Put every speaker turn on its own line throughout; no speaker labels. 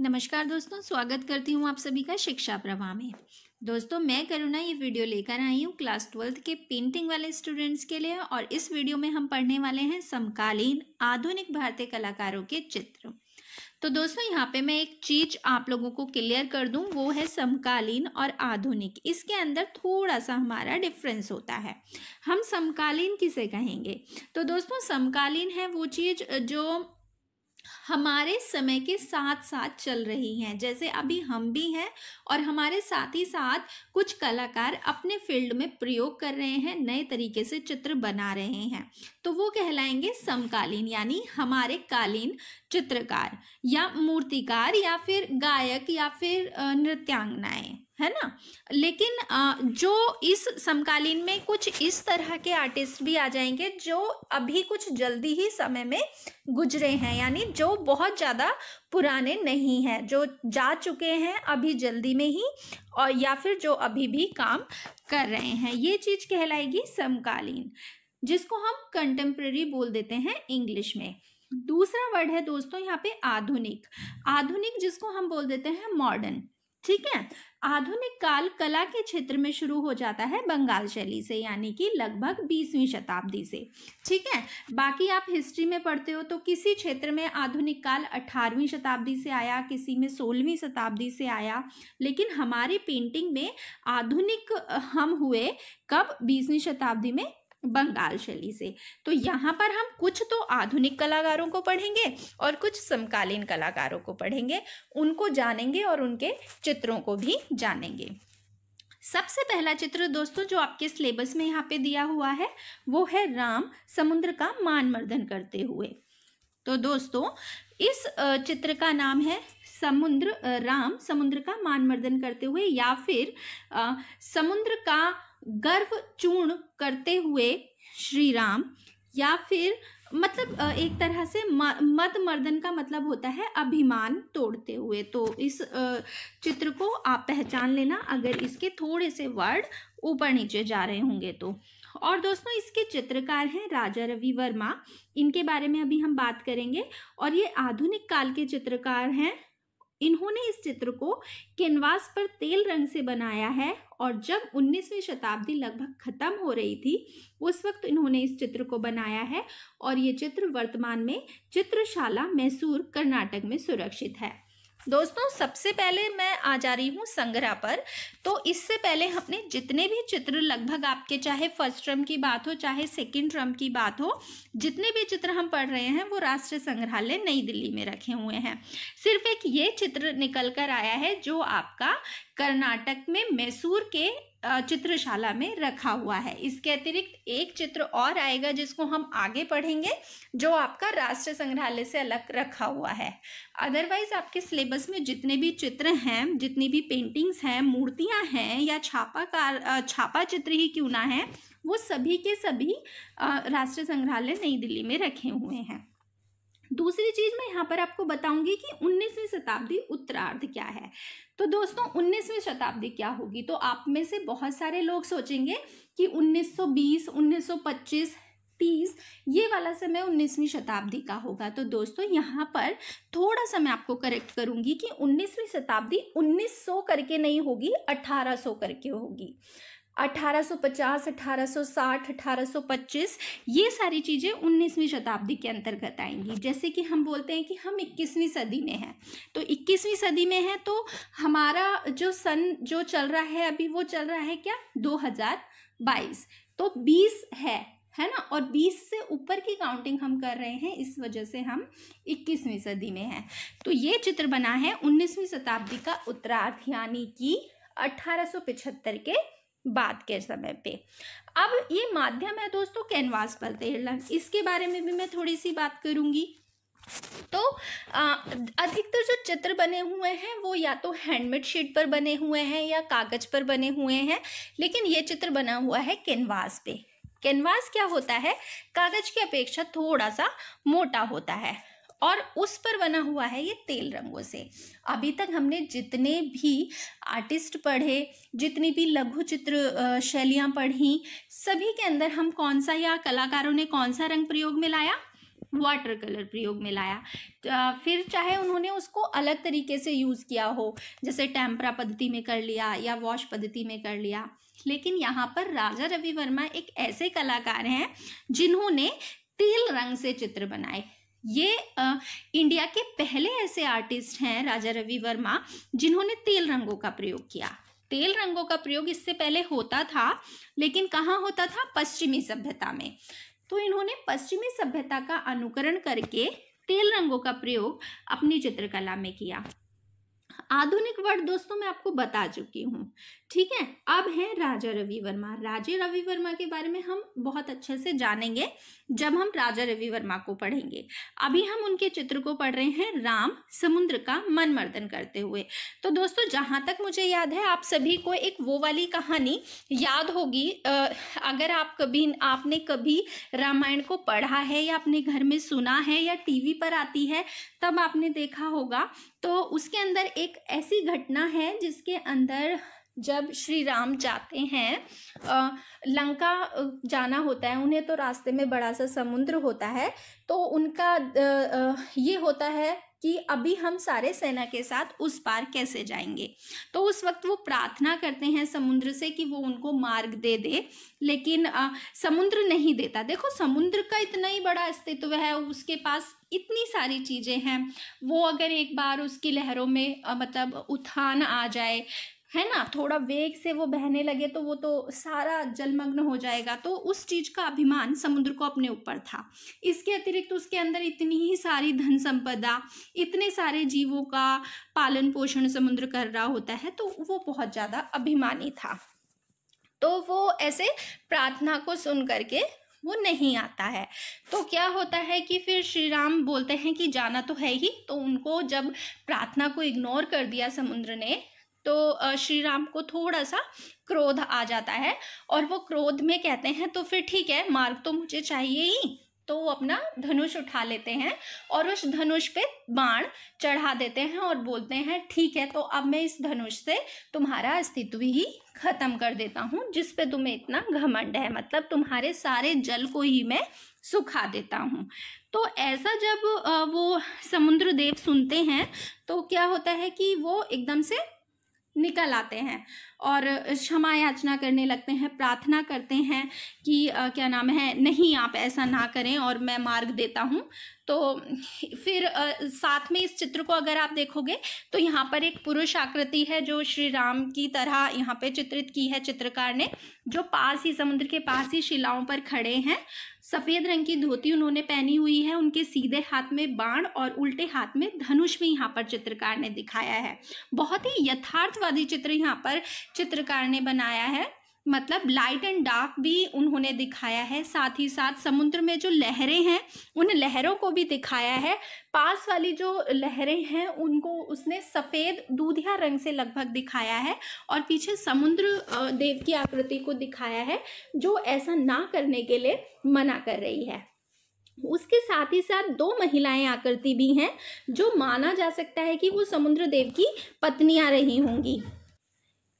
नमस्कार दोस्तों स्वागत करती हूँ आप सभी का शिक्षा प्रवाह में दोस्तों मैं करुणा ये वीडियो लेकर आई हूँ क्लास ट्वेल्थ के पेंटिंग वाले स्टूडेंट्स के लिए और इस वीडियो में हम पढ़ने वाले हैं समकालीन आधुनिक भारतीय कलाकारों के चित्र तो दोस्तों यहाँ पे मैं एक चीज आप लोगों को क्लियर कर दूँ वो है समकालीन और आधुनिक इसके अंदर थोड़ा सा हमारा डिफरेंस होता है हम समकालीन किसे कहेंगे तो दोस्तों समकालीन है वो चीज़ जो हमारे समय के साथ साथ चल रही हैं जैसे अभी हम भी हैं और हमारे साथ ही साथ कुछ कलाकार अपने फील्ड में प्रयोग कर रहे हैं नए तरीके से चित्र बना रहे हैं तो वो कहलाएंगे समकालीन यानी हमारे कालीन चित्रकार या मूर्तिकार या फिर गायक या फिर नृत्यांगनाएं है ना लेकिन जो इस समकालीन में कुछ इस तरह के आर्टिस्ट भी आ जाएंगे जो अभी कुछ जल्दी ही समय में गुजरे हैं यानी जो बहुत ज़्यादा पुराने नहीं हैं जो जा चुके हैं अभी जल्दी में ही और या फिर जो अभी भी काम कर रहे हैं ये चीज़ कहलाएगी समकालीन जिसको हम कंटेम्प्रेरी बोल देते हैं इंग्लिश में दूसरा वर्ड है दोस्तों यहाँ पे आधुनिक आधुनिक जिसको हम बोल देते हैं मॉडर्न ठीक है आधुनिक काल कला के क्षेत्र में शुरू हो जाता है बंगाल शैली से यानी कि लगभग बीसवीं शताब्दी से ठीक है बाकी आप हिस्ट्री में पढ़ते हो तो किसी क्षेत्र में आधुनिक काल 18वीं शताब्दी से आया किसी में 16वीं शताब्दी से आया लेकिन हमारी पेंटिंग में आधुनिक हम हुए कब बीसवीं शताब्दी में बंगाल शैली से तो यहाँ पर हम कुछ तो आधुनिक कलाकारों को पढ़ेंगे और कुछ समकालीन कलाकारों को पढ़ेंगे उनको जानेंगे और उनके चित्रों को भी जानेंगे सबसे पहला चित्र दोस्तों जो आपके सिलेबस में यहाँ पे दिया हुआ है वो है राम समुद्र का मान मर्दन करते हुए तो दोस्तों इस चित्र का नाम है समुद्र राम समुद्र का मान मर्दन करते हुए या फिर समुद्र का गर्व चूर्ण करते हुए श्री राम या फिर मतलब एक तरह से मत मर्दन का मतलब होता है अभिमान तोड़ते हुए तो इस चित्र को आप पहचान लेना अगर इसके थोड़े से वर्ड ऊपर नीचे जा रहे होंगे तो और दोस्तों इसके चित्रकार हैं राजा रवि वर्मा इनके बारे में अभी हम बात करेंगे और ये आधुनिक काल के चित्रकार हैं इन्होंने इस चित्र को कैनवास पर तेल रंग से बनाया है और जब 19वीं शताब्दी लगभग खत्म हो रही थी उस वक्त इन्होंने इस चित्र को बनाया है और ये चित्र वर्तमान में चित्रशाला मैसूर कर्नाटक में सुरक्षित है दोस्तों सबसे पहले मैं आ जा रही हूँ संग्रह पर तो इससे पहले हमने जितने भी चित्र लगभग आपके चाहे फर्स्ट ट्रम की बात हो चाहे सेकंड ट्रम की बात हो जितने भी चित्र हम पढ़ रहे हैं वो राष्ट्रीय संग्रहालय नई दिल्ली में रखे हुए हैं सिर्फ एक ये चित्र निकल कर आया है जो आपका कर्नाटक में मैसूर के चित्रशाला में रखा हुआ है इसके अतिरिक्त एक चित्र और आएगा जिसको हम आगे पढ़ेंगे जो आपका राष्ट्र संग्रहालय से अलग रखा हुआ है अदरवाइज आपके सिलेबस में जितने भी चित्र हैं जितनी भी पेंटिंग्स हैं मूर्तियां हैं या छापा कार छापा चित्र ही क्यों ना है वो सभी के सभी राष्ट्रीय संग्रहालय नई दिल्ली में रखे हुए हैं दूसरी चीज मैं यहाँ पर आपको बताऊंगी कि 19वीं शताब्दी उत्तरार्ध क्या है तो दोस्तों 19वीं शताब्दी क्या होगी तो आप में से बहुत सारे लोग सोचेंगे कि 1920, 1925, 30 ये वाला समय 19वीं शताब्दी का होगा तो दोस्तों यहाँ पर थोड़ा सा मैं आपको करेक्ट करूंगी कि 19वीं शताब्दी 1900 करके नहीं होगी अठारह करके होगी 1850, 1860, 1825 ये सारी चीज़ें 19वीं शताब्दी के अंतर्गत आएंगी जैसे कि हम बोलते हैं कि हम 21वीं सदी में हैं तो 21वीं सदी में हैं तो हमारा जो सन जो चल रहा है अभी वो चल रहा है क्या 2022 तो 20 है है ना और 20 से ऊपर की काउंटिंग हम कर रहे हैं इस वजह से हम 21वीं सदी में हैं तो ये चित्र बना है 19वीं शताब्दी का उत्तरार्थ यानी कि 1875 के बाद के समय पे अब ये माध्यम है दोस्तों कैनवास पर तैरना इसके बारे में भी मैं थोड़ी सी बात करूँगी तो अधिकतर जो चित्र बने हुए हैं वो या तो हैंडमेड शीट पर बने हुए हैं या कागज पर बने हुए हैं लेकिन ये चित्र बना हुआ है कैनवास पे कैनवास क्या होता है कागज की अपेक्षा थोड़ा सा मोटा होता है और उस पर बना हुआ है ये तेल रंगों से अभी तक हमने जितने भी आर्टिस्ट पढ़े जितनी भी लघु चित्र शैलियाँ पढ़ी सभी के अंदर हम कौन सा या कलाकारों ने कौन सा रंग प्रयोग में लाया वाटर कलर प्रयोग में लाया फिर चाहे उन्होंने उसको अलग तरीके से यूज़ किया हो जैसे टेम्परा पद्धति में कर लिया या वॉश पद्धति में कर लिया लेकिन यहाँ पर राजा रवि वर्मा एक ऐसे कलाकार हैं जिन्होंने तेल रंग से चित्र बनाए ये आ, इंडिया के पहले ऐसे आर्टिस्ट हैं राजा रवि वर्मा जिन्होंने तेल रंगों का प्रयोग किया तेल रंगों का प्रयोग इससे पहले होता था लेकिन कहाँ होता था पश्चिमी सभ्यता में तो इन्होंने पश्चिमी सभ्यता का अनुकरण करके तेल रंगों का प्रयोग अपनी चित्रकला में किया आधुनिक वर्ड दोस्तों मैं आपको बता चुकी हूँ ठीक है अब है राजा रवि वर्मा राजे रवि वर्मा के बारे में हम बहुत अच्छे से जानेंगे जब हम राजा रवि वर्मा को पढ़ेंगे अभी हम उनके चित्र को पढ़ रहे हैं राम समुद्र का मनमर्दन करते हुए तो दोस्तों जहाँ तक मुझे याद है आप सभी को एक वो वाली कहानी याद होगी अगर आप कभी आपने कभी रामायण को पढ़ा है या अपने घर में सुना है या टीवी पर आती है तब आपने देखा होगा तो उसके अंदर एक ऐसी घटना है जिसके अंदर जब श्री राम जाते हैं लंका जाना होता है उन्हें तो रास्ते में बड़ा सा समुद्र होता है तो उनका ये होता है कि अभी हम सारे सेना के साथ उस पार कैसे जाएंगे तो उस वक्त वो प्रार्थना करते हैं समुद्र से कि वो उनको मार्ग दे दे लेकिन समुद्र नहीं देता देखो समुद्र का इतना ही बड़ा अस्तित्व है उसके पास इतनी सारी चीज़ें हैं वो अगर एक बार उसकी लहरों में मतलब उथान आ जाए है ना थोड़ा वेग से वो बहने लगे तो वो तो सारा जलमग्न हो जाएगा तो उस चीज का अभिमान समुद्र को अपने ऊपर था इसके अतिरिक्त तो उसके अंदर इतनी ही सारी धन संपदा इतने सारे जीवों का पालन पोषण समुद्र कर रहा होता है तो वो बहुत ज़्यादा अभिमानी था तो वो ऐसे प्रार्थना को सुन करके वो नहीं आता है तो क्या होता है कि फिर श्री राम बोलते हैं कि जाना तो है ही तो उनको जब प्रार्थना को इग्नोर कर दिया समुद्र ने तो श्री राम को थोड़ा सा क्रोध आ जाता है और वो क्रोध में कहते हैं तो फिर ठीक है मार्ग तो मुझे चाहिए ही तो वो अपना धनुष उठा लेते हैं और उस धनुष पे बाण चढ़ा देते हैं और बोलते हैं ठीक है तो अब मैं इस धनुष से तुम्हारा अस्तित्व ही ख़त्म कर देता हूँ जिस पे तुम्हें इतना घमंड है मतलब तुम्हारे सारे जल को ही मैं सुखा देता हूँ तो ऐसा जब वो समुद्र देव सुनते हैं तो क्या होता है कि वो एकदम से निकल आते हैं और क्षमा याचना करने लगते हैं प्रार्थना करते हैं कि आ, क्या नाम है नहीं आप ऐसा ना करें और मैं मार्ग देता हूँ तो फिर आ, साथ में इस चित्र को अगर आप देखोगे तो यहाँ पर एक पुरुष आकृति है जो श्री राम की तरह यहाँ पे चित्रित की है चित्रकार ने जो पास ही समुद्र के पास ही शिलाओं पर खड़े हैं सफ़ेद रंग की धोती उन्होंने पहनी हुई है उनके सीधे हाथ में बाण और उल्टे हाथ में धनुष भी यहाँ पर चित्रकार ने दिखाया है बहुत ही यथार्थवादी चित्र यहाँ पर चित्रकार ने बनाया है मतलब लाइट एंड डार्क भी उन्होंने दिखाया है साथ ही साथ समुद्र में जो लहरें हैं उन लहरों को भी दिखाया है पास वाली जो लहरें हैं उनको उसने सफ़ेद दूधिया रंग से लगभग दिखाया है और पीछे समुद्र देव की आकृति को दिखाया है जो ऐसा ना करने के लिए मना कर रही है उसके साथ ही साथ दो महिलाएं आकृति भी हैं जो माना जा सकता है कि वो समुद्र देव की पत्नियां रही होंगी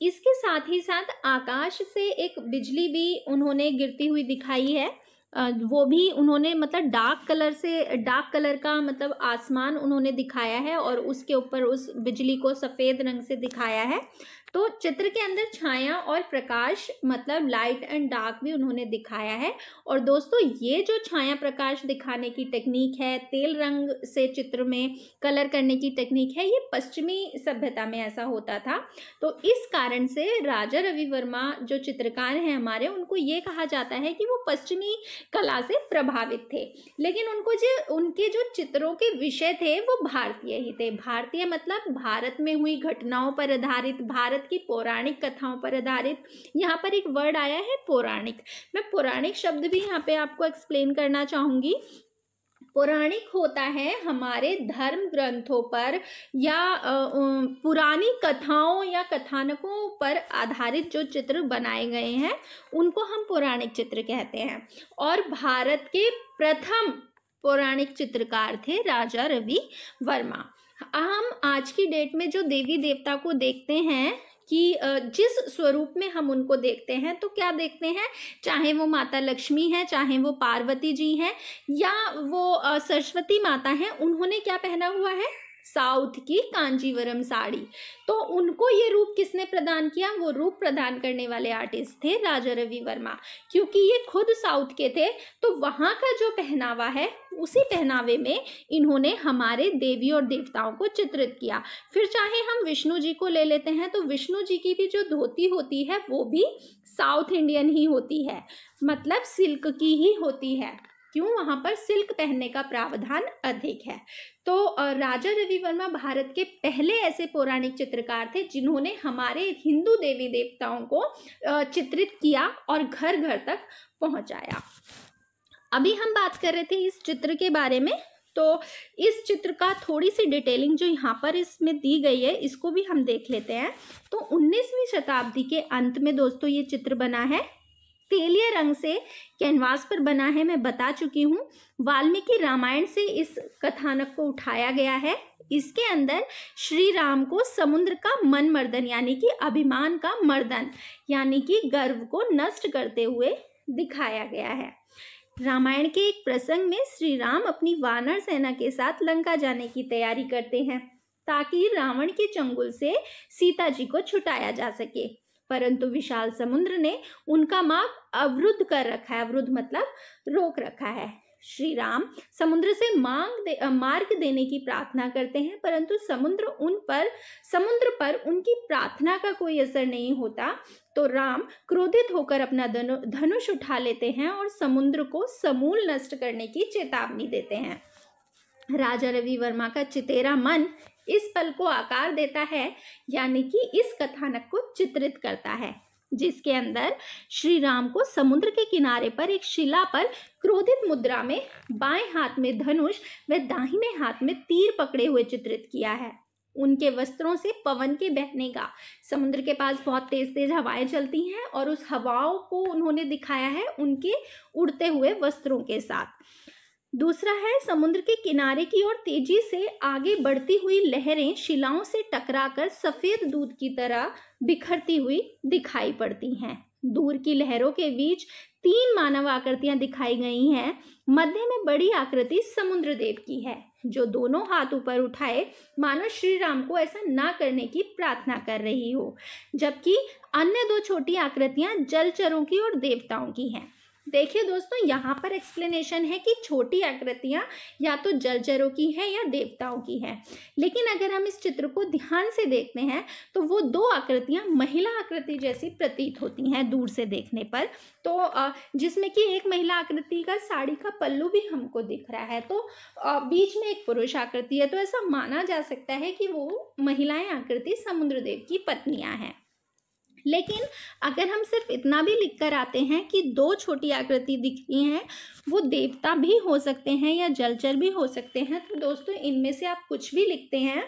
इसके साथ ही साथ आकाश से एक बिजली भी उन्होंने गिरती हुई दिखाई है वो भी उन्होंने मतलब डार्क कलर से डार्क कलर का मतलब आसमान उन्होंने दिखाया है और उसके ऊपर उस बिजली को सफ़ेद रंग से दिखाया है तो चित्र के अंदर छाया और प्रकाश मतलब लाइट एंड डार्क भी उन्होंने दिखाया है और दोस्तों ये जो छाया प्रकाश दिखाने की टेक्निक है तेल रंग से चित्र में कलर करने की टेक्निक है ये पश्चिमी सभ्यता में ऐसा होता था तो इस कारण से राजा रवि वर्मा जो चित्रकार हैं हमारे उनको ये कहा जाता है कि वो पश्चिमी कला से प्रभावित थे लेकिन उनको जो उनके जो चित्रों के विषय थे वो भारतीय ही थे भारतीय मतलब भारत में हुई घटनाओं पर आधारित भारत भारत की पौराणिक कथाओं पर आधारित यहाँ पर एक वर्ड आया है पौराणिक मैं पौराणिक शब्द भी यहाँ पे आपको एक्सप्लेन करना चाहूँगी पौराणिक होता है हमारे धर्म ग्रंथों पर या पुरानी कथाओं या कथानकों पर आधारित जो चित्र बनाए गए हैं उनको हम पौराणिक चित्र कहते हैं और भारत के प्रथम पौराणिक चित्रकार थे राजा रवि वर्मा हम आज की डेट में जो देवी देवता को देखते हैं कि जिस स्वरूप में हम उनको देखते हैं तो क्या देखते हैं चाहे वो माता लक्ष्मी हैं चाहे वो पार्वती जी हैं या वो सरस्वती माता हैं उन्होंने क्या पहना हुआ है साउथ की कांजीवरम साड़ी तो उनको ये रूप किसने प्रदान किया वो रूप प्रदान करने वाले आर्टिस्ट थे राजा रवि वर्मा क्योंकि ये खुद साउथ के थे तो वहाँ का जो पहनावा है उसी पहनावे में इन्होंने हमारे देवी और देवताओं को चित्रित किया फिर चाहे हम विष्णु जी को ले लेते हैं तो विष्णु जी की भी जो धोती होती है वो भी साउथ इंडियन ही होती है मतलब सिल्क की ही होती है क्यों वहां पर सिल्क पहनने का प्रावधान अधिक है तो राजा रवि वर्मा भारत के पहले ऐसे पौराणिक चित्रकार थे जिन्होंने हमारे हिंदू देवी देवताओं को चित्रित किया और घर घर तक पहुंचाया अभी हम बात कर रहे थे इस चित्र के बारे में तो इस चित्र का थोड़ी सी डिटेलिंग जो यहाँ पर इसमें दी गई है इसको भी हम देख लेते हैं तो 19वीं शताब्दी के अंत में दोस्तों ये चित्र बना है तेलिया रंग से कैनवास पर बना है मैं बता चुकी हूँ वाल्मीकि रामायण से इस कथानक को उठाया गया है इसके अंदर श्री राम को समुद्र का मन मर्दन यानी कि अभिमान का मर्दन यानी कि गर्व को नष्ट करते हुए दिखाया गया है रामायण के एक प्रसंग में श्री राम अपनी वानर सेना के साथ लंका जाने की तैयारी करते हैं ताकि रावण के चंगुल से सीता जी को छुटाया जा सके परंतु विशाल समुद्र ने उनका मार्ग अवरुद्ध कर रखा है अवरुद्ध मतलब रोक रखा है श्री राम समुद्र से मांग दे, मार्ग देने की प्रार्थना करते हैं परंतु समुद्र उन पर समुद्र पर उनकी प्रार्थना का कोई असर नहीं होता तो राम क्रोधित होकर अपना धनुष उठा लेते हैं और समुद्र को समूल नष्ट करने की चेतावनी देते हैं राजा रवि वर्मा का चितेरा मन इस पल को आकार देता है यानी कि इस कथानक को चित्रित करता है जिसके अंदर श्री राम को समुद्र के किनारे पर एक शिला पर क्रोधित मुद्रा में बाएं हाथ में धनुष व दाहिने हाथ में तीर पकड़े हुए चित्रित किया है उनके वस्त्रों से पवन के बहने का समुद्र के पास बहुत तेज तेज हवाएं चलती हैं और उस हवाओं को उन्होंने दिखाया है उनके उड़ते हुए वस्त्रों के साथ दूसरा है समुद्र के किनारे की ओर तेजी से आगे बढ़ती हुई लहरें शिलाओं से टकराकर सफेद दूध की तरह बिखरती हुई दिखाई पड़ती हैं दूर की लहरों के बीच तीन मानव आकृतियां दिखाई गई हैं मध्य में बड़ी आकृति समुद्र देव की है जो दोनों हाथ ऊपर उठाए मानव श्री राम को ऐसा ना करने की प्रार्थना कर रही हो जबकि अन्य दो छोटी आकृतियां जलचरों की और देवताओं की हैं देखिए दोस्तों यहाँ पर एक्सप्लेनेशन है कि छोटी आकृतियाँ या तो जर्जरों की है या देवताओं की है लेकिन अगर हम इस चित्र को ध्यान से देखते हैं तो वो दो आकृतियाँ महिला आकृति जैसी प्रतीत होती हैं दूर से देखने पर तो जिसमें कि एक महिला आकृति का साड़ी का पल्लू भी हमको दिख रहा है तो बीच में एक पुरुष आकृति है तो ऐसा माना जा सकता है कि वो महिलाएँ आकृति समुद्र देव की पत्नियाँ हैं लेकिन अगर हम सिर्फ इतना भी लिख कर आते हैं कि दो छोटी आकृति दिख रही हैं वो देवता भी हो सकते हैं या जलचर भी हो सकते हैं तो दोस्तों इनमें से आप कुछ भी लिखते हैं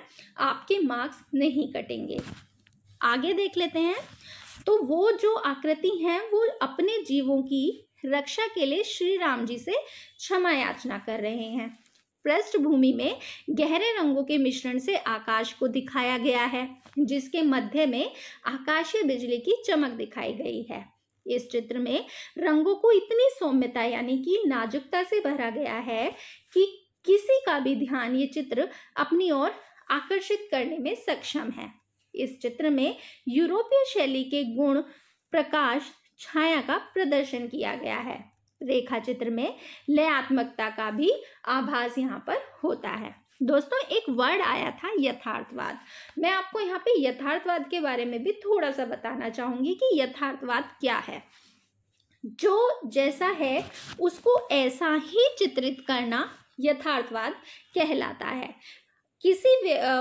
आपके मार्क्स नहीं कटेंगे आगे देख लेते हैं तो वो जो आकृति हैं वो अपने जीवों की रक्षा के लिए श्री राम जी से क्षमा याचना कर रहे हैं पृष्ठभूमि में गहरे रंगों के मिश्रण से आकाश को दिखाया गया है जिसके मध्य में आकाशीय बिजली की चमक दिखाई गई है इस चित्र में रंगों को इतनी सौम्यता यानी कि नाजुकता से भरा गया है कि किसी का भी ध्यान ये चित्र अपनी ओर आकर्षित करने में सक्षम है इस चित्र में यूरोपीय शैली के गुण प्रकाश छाया का प्रदर्शन किया गया है रेखा चित्र में लयात्मकता का भी आभास यहाँ पर होता है दोस्तों एक वर्ड आया था यथार्थवाद मैं आपको यहाँ पे यथार्थवाद के बारे में भी थोड़ा सा बताना चाहूंगी कि यथार्थवाद क्या है जो जैसा है उसको ऐसा ही चित्रित करना यथार्थवाद कहलाता है किसी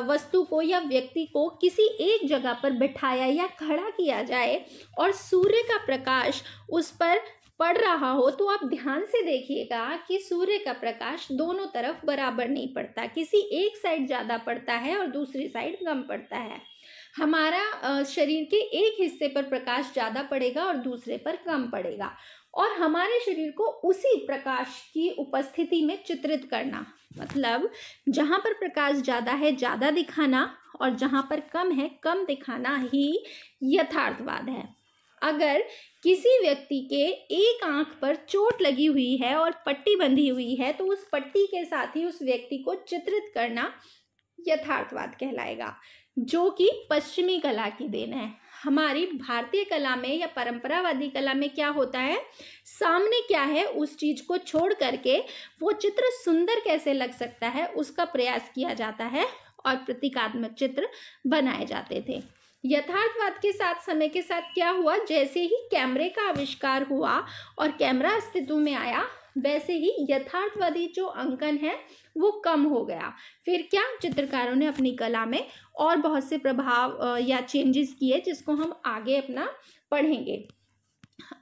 वस्तु को या व्यक्ति को किसी एक जगह पर बिठाया या खड़ा किया जाए और सूर्य का प्रकाश उस पर पड़ रहा हो तो आप ध्यान से देखिएगा कि सूर्य का प्रकाश दोनों तरफ बराबर नहीं पड़ता किसी एक साइड ज़्यादा पड़ता है और दूसरी साइड कम पड़ता है हमारा शरीर के एक हिस्से पर प्रकाश ज़्यादा पड़ेगा और दूसरे पर कम पड़ेगा और हमारे शरीर को उसी प्रकाश की उपस्थिति में चित्रित करना मतलब जहाँ पर प्रकाश ज़्यादा है ज़्यादा दिखाना और जहाँ पर कम है कम दिखाना ही यथार्थवाद है अगर किसी व्यक्ति के एक आंख पर चोट लगी हुई है और पट्टी बंधी हुई है तो उस पट्टी के साथ ही उस व्यक्ति को चित्रित करना यथार्थवाद कहलाएगा जो कि पश्चिमी कला की देन है हमारी भारतीय कला में या परंपरावादी कला में क्या होता है सामने क्या है उस चीज को छोड़ करके वो चित्र सुंदर कैसे लग सकता है उसका प्रयास किया जाता है और प्रतीकात्मक चित्र बनाए जाते थे यथार्थवाद के साथ समय के साथ क्या हुआ जैसे ही कैमरे का आविष्कार हुआ और कैमरा अस्तित्व में आया वैसे ही यथार्थवादी जो अंकन है वो कम हो गया फिर क्या चित्रकारों ने अपनी कला में और बहुत से प्रभाव या चेंजेस किए जिसको हम आगे अपना पढ़ेंगे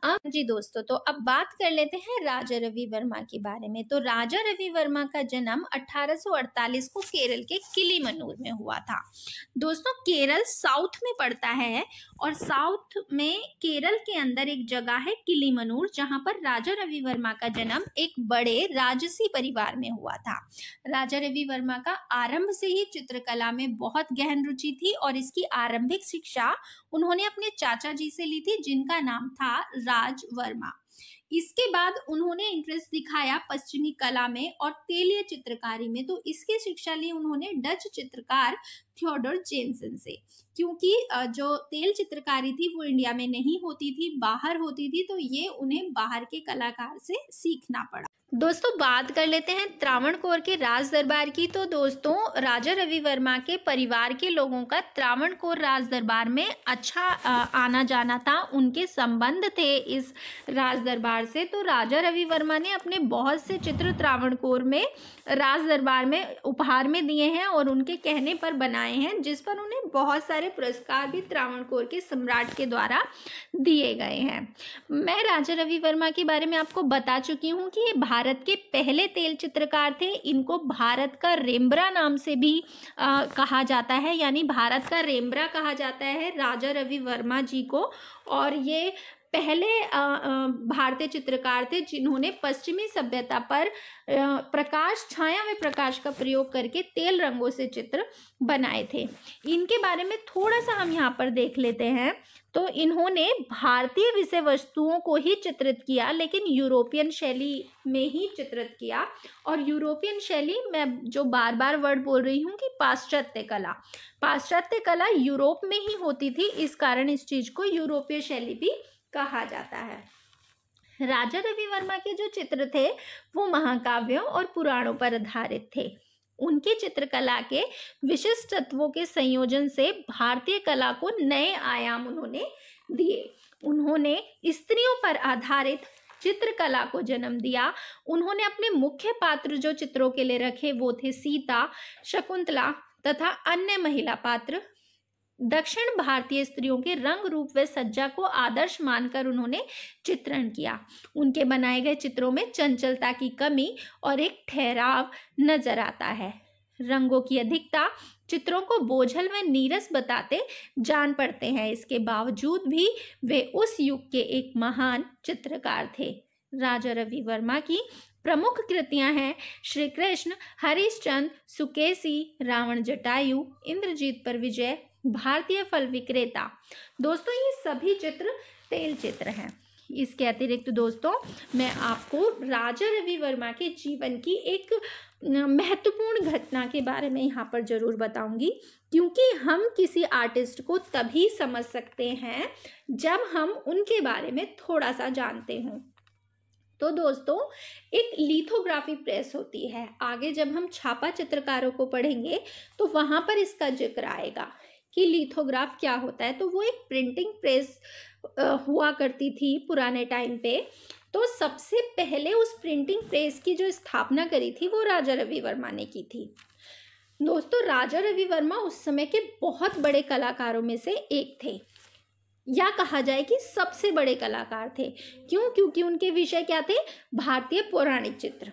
अब जी दोस्तों तो अब बात कर लेते हैं राजा रवि वर्मा के बारे में तो राजा रवि वर्मा का जन्म 1848 को केरल के किलीमनूर में हुआ था दोस्तों केरल साउथ में पड़ता है और साउथ में केरल के अंदर एक जगह है किलीमनूर जहाँ पर राजा रवि वर्मा का जन्म एक बड़े राजसी परिवार में हुआ था राजा रवि वर्मा का आरंभ से ही चित्रकला में बहुत गहन रुचि थी और इसकी आरंभिक शिक्षा उन्होंने अपने चाचा जी से ली थी जिनका नाम था राज वर्मा इसके बाद उन्होंने इंटरेस्ट दिखाया पश्चिमी कला में और तेलीय चित्रकारी में तो इसकी शिक्षा ली उन्होंने डच चित्रकार थियोडोर जेनसन से क्योंकि जो तेल चित्रकारी थी वो इंडिया में नहीं होती थी बाहर होती थी तो ये उन्हें बाहर के कलाकार से सीखना पड़ा दोस्तों बात कर लेते हैं त्रावण कौर के राज दरबार की तो दोस्तों राजा रवि वर्मा के परिवार के लोगों का त्रावणकोर राज दरबार में अच्छा आना जाना था उनके संबंध थे इस राज दरबार से तो राजा रवि वर्मा ने अपने बहुत से चित्र त्रावण कौर में राज दरबार में उपहार में दिए हैं और उनके कहने पर बनाए हैं जिस पर उन्हें बहुत सारे पुरस्कार भी त्रावणकोर के सम्राट के द्वारा दिए गए हैं मैं राजा रवि वर्मा के बारे में आपको बता चुकी हूँ कि ये भारत भारत के पहले तेल चित्रकार थे इनको भारत का रेम्ब्रा नाम से भी आ, कहा जाता है यानी भारत का रेम्ब्रा कहा जाता है राजा रवि वर्मा जी को और ये पहले भारतीय चित्रकार थे जिन्होंने पश्चिमी सभ्यता पर प्रकाश छाया में प्रकाश का प्रयोग करके तेल रंगों से चित्र बनाए थे इनके बारे में थोड़ा सा हम यहाँ पर देख लेते हैं तो इन्होंने भारतीय विषय वस्तुओं को ही चित्रित किया लेकिन यूरोपियन शैली में ही चित्रित किया और यूरोपियन शैली मैं जो बार बार वर्ड बोल रही हूँ कि पाश्चात्य कला पाश्चात्य कला यूरोप में ही होती थी इस कारण इस चीज़ को यूरोपीय शैली भी कहा जाता है राजा रवि वर्मा के जो चित्र थे वो महाकाव्यों और पुराणों पर आधारित थे उनकी चित्रकला के विशिष्ट तत्वों के संयोजन से भारतीय कला को नए आयाम उन्होंने दिए उन्होंने स्त्रियों पर आधारित चित्रकला को जन्म दिया उन्होंने अपने मुख्य पात्र जो चित्रों के लिए रखे वो थे सीता शकुंतला तथा अन्य महिला पात्र दक्षिण भारतीय स्त्रियों के रंग रूप व सज्जा को आदर्श मानकर उन्होंने चित्रण किया उनके बनाए गए चित्रों में चंचलता की कमी और एक ठहराव नजर आता है रंगों की अधिकता चित्रों को बोझल व नीरस बताते जान पड़ते हैं इसके बावजूद भी वे उस युग के एक महान चित्रकार थे राजा रवि वर्मा की प्रमुख कृतियां हैं श्री कृष्ण हरिश्चंद सुकेसी रावण जटायु इंद्रजीत पर विजय भारतीय फल विक्रेता दोस्तों ये सभी चित्र तेल चित्र हैं इसके अतिरिक्त दोस्तों मैं आपको राजा रवि वर्मा के जीवन की एक महत्वपूर्ण घटना के बारे में यहाँ पर ज़रूर बताऊंगी क्योंकि हम किसी आर्टिस्ट को तभी समझ सकते हैं जब हम उनके बारे में थोड़ा सा जानते हों तो दोस्तों एक लिथोग्राफी प्रेस होती है आगे जब हम छापा चित्रकारों को पढ़ेंगे तो वहाँ पर इसका जिक्र आएगा कि लिथोग्राफ क्या होता है तो वो एक प्रिंटिंग प्रेस हुआ करती थी पुराने टाइम पे तो सबसे पहले उस प्रिंटिंग प्रेस की जो स्थापना करी थी वो राजा रवि वर्मा ने की थी दोस्तों राजा रवि वर्मा उस समय के बहुत बड़े कलाकारों में से एक थे या कहा जाए कि सबसे बड़े कलाकार थे क्यों क्योंकि उनके विषय क्या थे भारतीय पौराणिक चित्र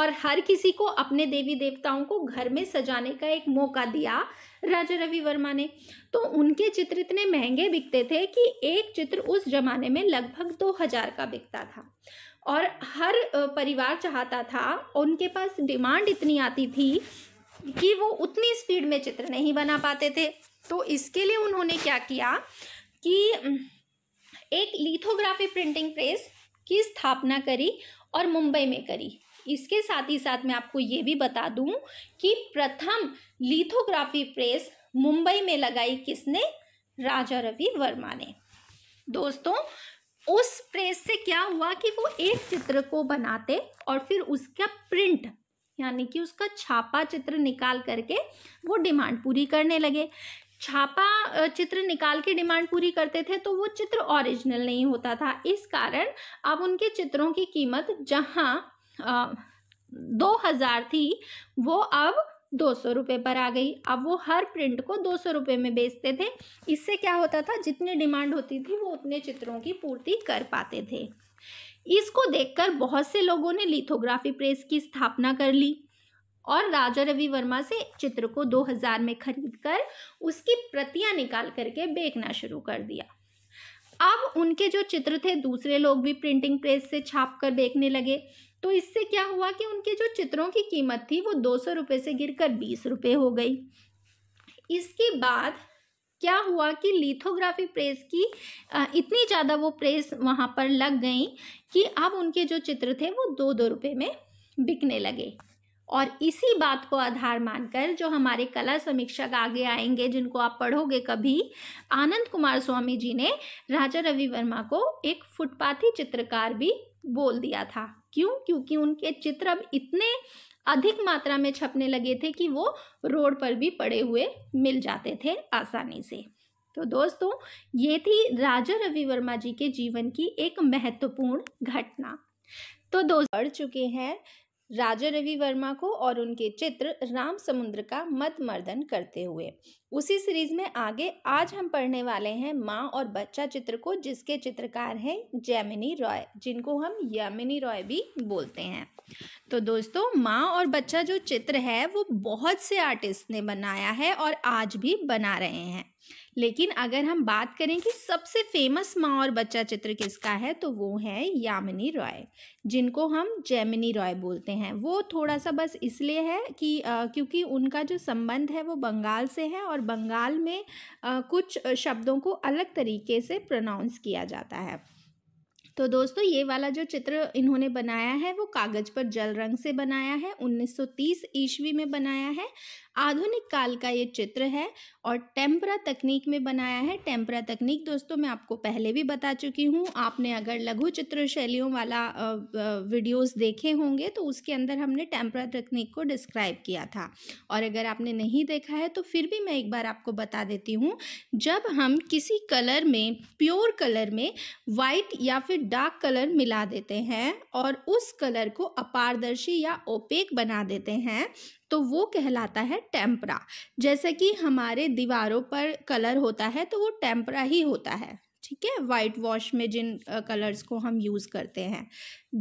और हर किसी को अपने देवी देवताओं को घर में सजाने का एक मौका दिया राजा रवि वर्मा ने तो उनके चित्र इतने महंगे बिकते थे कि एक चित्र उस जमाने में लगभग दो हजार का बिकता था और हर परिवार चाहता था उनके पास डिमांड इतनी आती थी कि वो उतनी स्पीड में चित्र नहीं बना पाते थे तो इसके लिए उन्होंने क्या किया कि एक लिथोग्राफी प्रिंटिंग प्रेस की स्थापना करी और मुंबई में करी इसके साथ ही साथ मैं आपको ये भी बता दूं कि प्रथम लिथोग्राफी प्रेस मुंबई में लगाई किसने राजा रवि वर्मा ने दोस्तों उस प्रेस से क्या हुआ कि वो एक चित्र को बनाते और फिर उसका प्रिंट यानी कि उसका छापा चित्र निकाल करके वो डिमांड पूरी करने लगे छापा चित्र निकाल के डिमांड पूरी करते थे तो वो चित्र ओरिजिनल नहीं होता था इस कारण अब उनके चित्रों की कीमत जहाँ दो हज़ार थी वो अब दो सौ रुपये पर आ गई अब वो हर प्रिंट को दो सौ रुपये में बेचते थे इससे क्या होता था जितनी डिमांड होती थी वो उतने चित्रों की पूर्ति कर पाते थे इसको देखकर बहुत से लोगों ने लिथोग्राफी प्रेस की स्थापना कर ली और राजा रवि वर्मा से चित्र को 2000 में खरीद कर उसकी प्रतियां निकाल करके बेचना शुरू कर दिया अब उनके जो चित्र थे दूसरे लोग भी प्रिंटिंग प्रेस से छाप कर देखने लगे तो इससे क्या हुआ कि उनके जो चित्रों की कीमत थी वो दो सौ रुपये से गिरकर बीस रुपये हो गई इसके बाद क्या हुआ कि लिथोग्राफी प्रेस की इतनी ज़्यादा वो प्रेस वहाँ पर लग गई कि अब उनके जो चित्र थे वो दो दो रुपये में बिकने लगे और इसी बात को आधार मानकर जो हमारे कला समीक्षक आगे आएंगे जिनको आप पढ़ोगे कभी आनंद कुमार स्वामी जी ने राजा रवि वर्मा को एक फुटपाथी चित्रकार भी बोल दिया था क्यों क्योंकि उनके चित्र अब इतने अधिक मात्रा में छपने लगे थे कि वो रोड पर भी पड़े हुए मिल जाते थे आसानी से तो दोस्तों ये थी राजा रवि वर्मा जी के जीवन की एक महत्वपूर्ण घटना तो दोस्त पढ़ चुके हैं राजा रवि वर्मा को और उनके चित्र राम समुद्र का मत मर्दन करते हुए उसी सीरीज में आगे आज हम पढ़ने वाले हैं माँ और बच्चा चित्र को जिसके चित्रकार हैं जैमिनी रॉय जिनको हम यामिनी रॉय भी बोलते हैं तो दोस्तों माँ और बच्चा जो चित्र है वो बहुत से आर्टिस्ट ने बनाया है और आज भी बना रहे हैं लेकिन अगर हम बात करें कि सबसे फेमस माँ और बच्चा चित्र किसका है तो वो है यामिनी रॉय जिनको हम जैमिनी रॉय बोलते हैं वो थोड़ा सा बस इसलिए है कि आ, क्योंकि उनका जो संबंध है वो बंगाल से है और बंगाल में आ, कुछ शब्दों को अलग तरीके से प्रोनाउंस किया जाता है तो दोस्तों ये वाला जो चित्र इन्होंने बनाया है वो कागज़ पर जल रंग से बनाया है 1930 ईस्वी में बनाया है आधुनिक काल का ये चित्र है और टेम्परा तकनीक में बनाया है टेम्परा तकनीक दोस्तों मैं आपको पहले भी बता चुकी हूँ आपने अगर लघु चित्र शैलियों वाला वीडियोस देखे होंगे तो उसके अंदर हमने टेम्परा तकनीक को डिस्क्राइब किया था और अगर आपने नहीं देखा है तो फिर भी मैं एक बार आपको बता देती हूँ जब हम किसी कलर में प्योर कलर में वाइट या फिर डार्क कलर मिला देते हैं और उस कलर को अपारदर्शी या ओपेक बना देते हैं तो वो कहलाता है टेम्परा जैसे कि हमारे दीवारों पर कलर होता है तो वो टेम्परा ही होता है ठीक है वाइट वॉश में जिन कलर्स को हम यूज़ करते हैं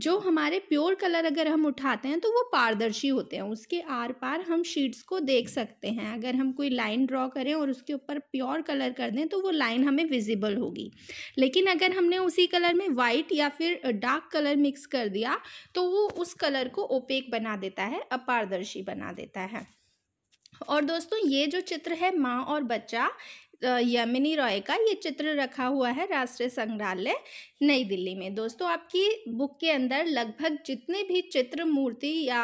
जो हमारे प्योर कलर अगर हम उठाते हैं तो वो पारदर्शी होते हैं उसके आर पार हम शीट्स को देख सकते हैं अगर हम कोई लाइन ड्रॉ करें और उसके ऊपर प्योर कलर कर दें तो वो लाइन हमें विजिबल होगी लेकिन अगर हमने उसी कलर में वाइट या फिर डार्क कलर मिक्स कर दिया तो वो उस कलर को ओपेक बना देता है अपारदर्शी बना देता है और दोस्तों ये जो चित्र है माँ और बच्चा यमिनी रॉय का ये चित्र रखा हुआ है राष्ट्रीय संग्रहालय नई दिल्ली में दोस्तों आपकी बुक के अंदर लगभग जितने भी चित्र मूर्ति या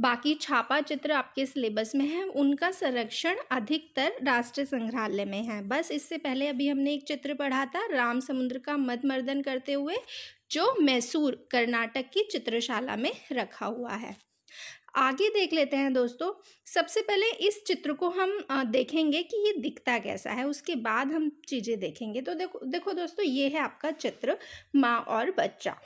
बाकी छापा चित्र आपके सिलेबस में है उनका संरक्षण अधिकतर राष्ट्रीय संग्रहालय में है बस इससे पहले अभी हमने एक चित्र पढ़ा था राम समुद्र का मधमर्दन करते हुए जो मैसूर कर्नाटक की चित्रशाला में रखा हुआ है आगे देख लेते हैं दोस्तों सबसे पहले इस चित्र को हम देखेंगे कि ये दिखता कैसा है उसके बाद हम चीज़ें देखेंगे तो देखो देखो दोस्तों ये है आपका चित्र माँ और बच्चा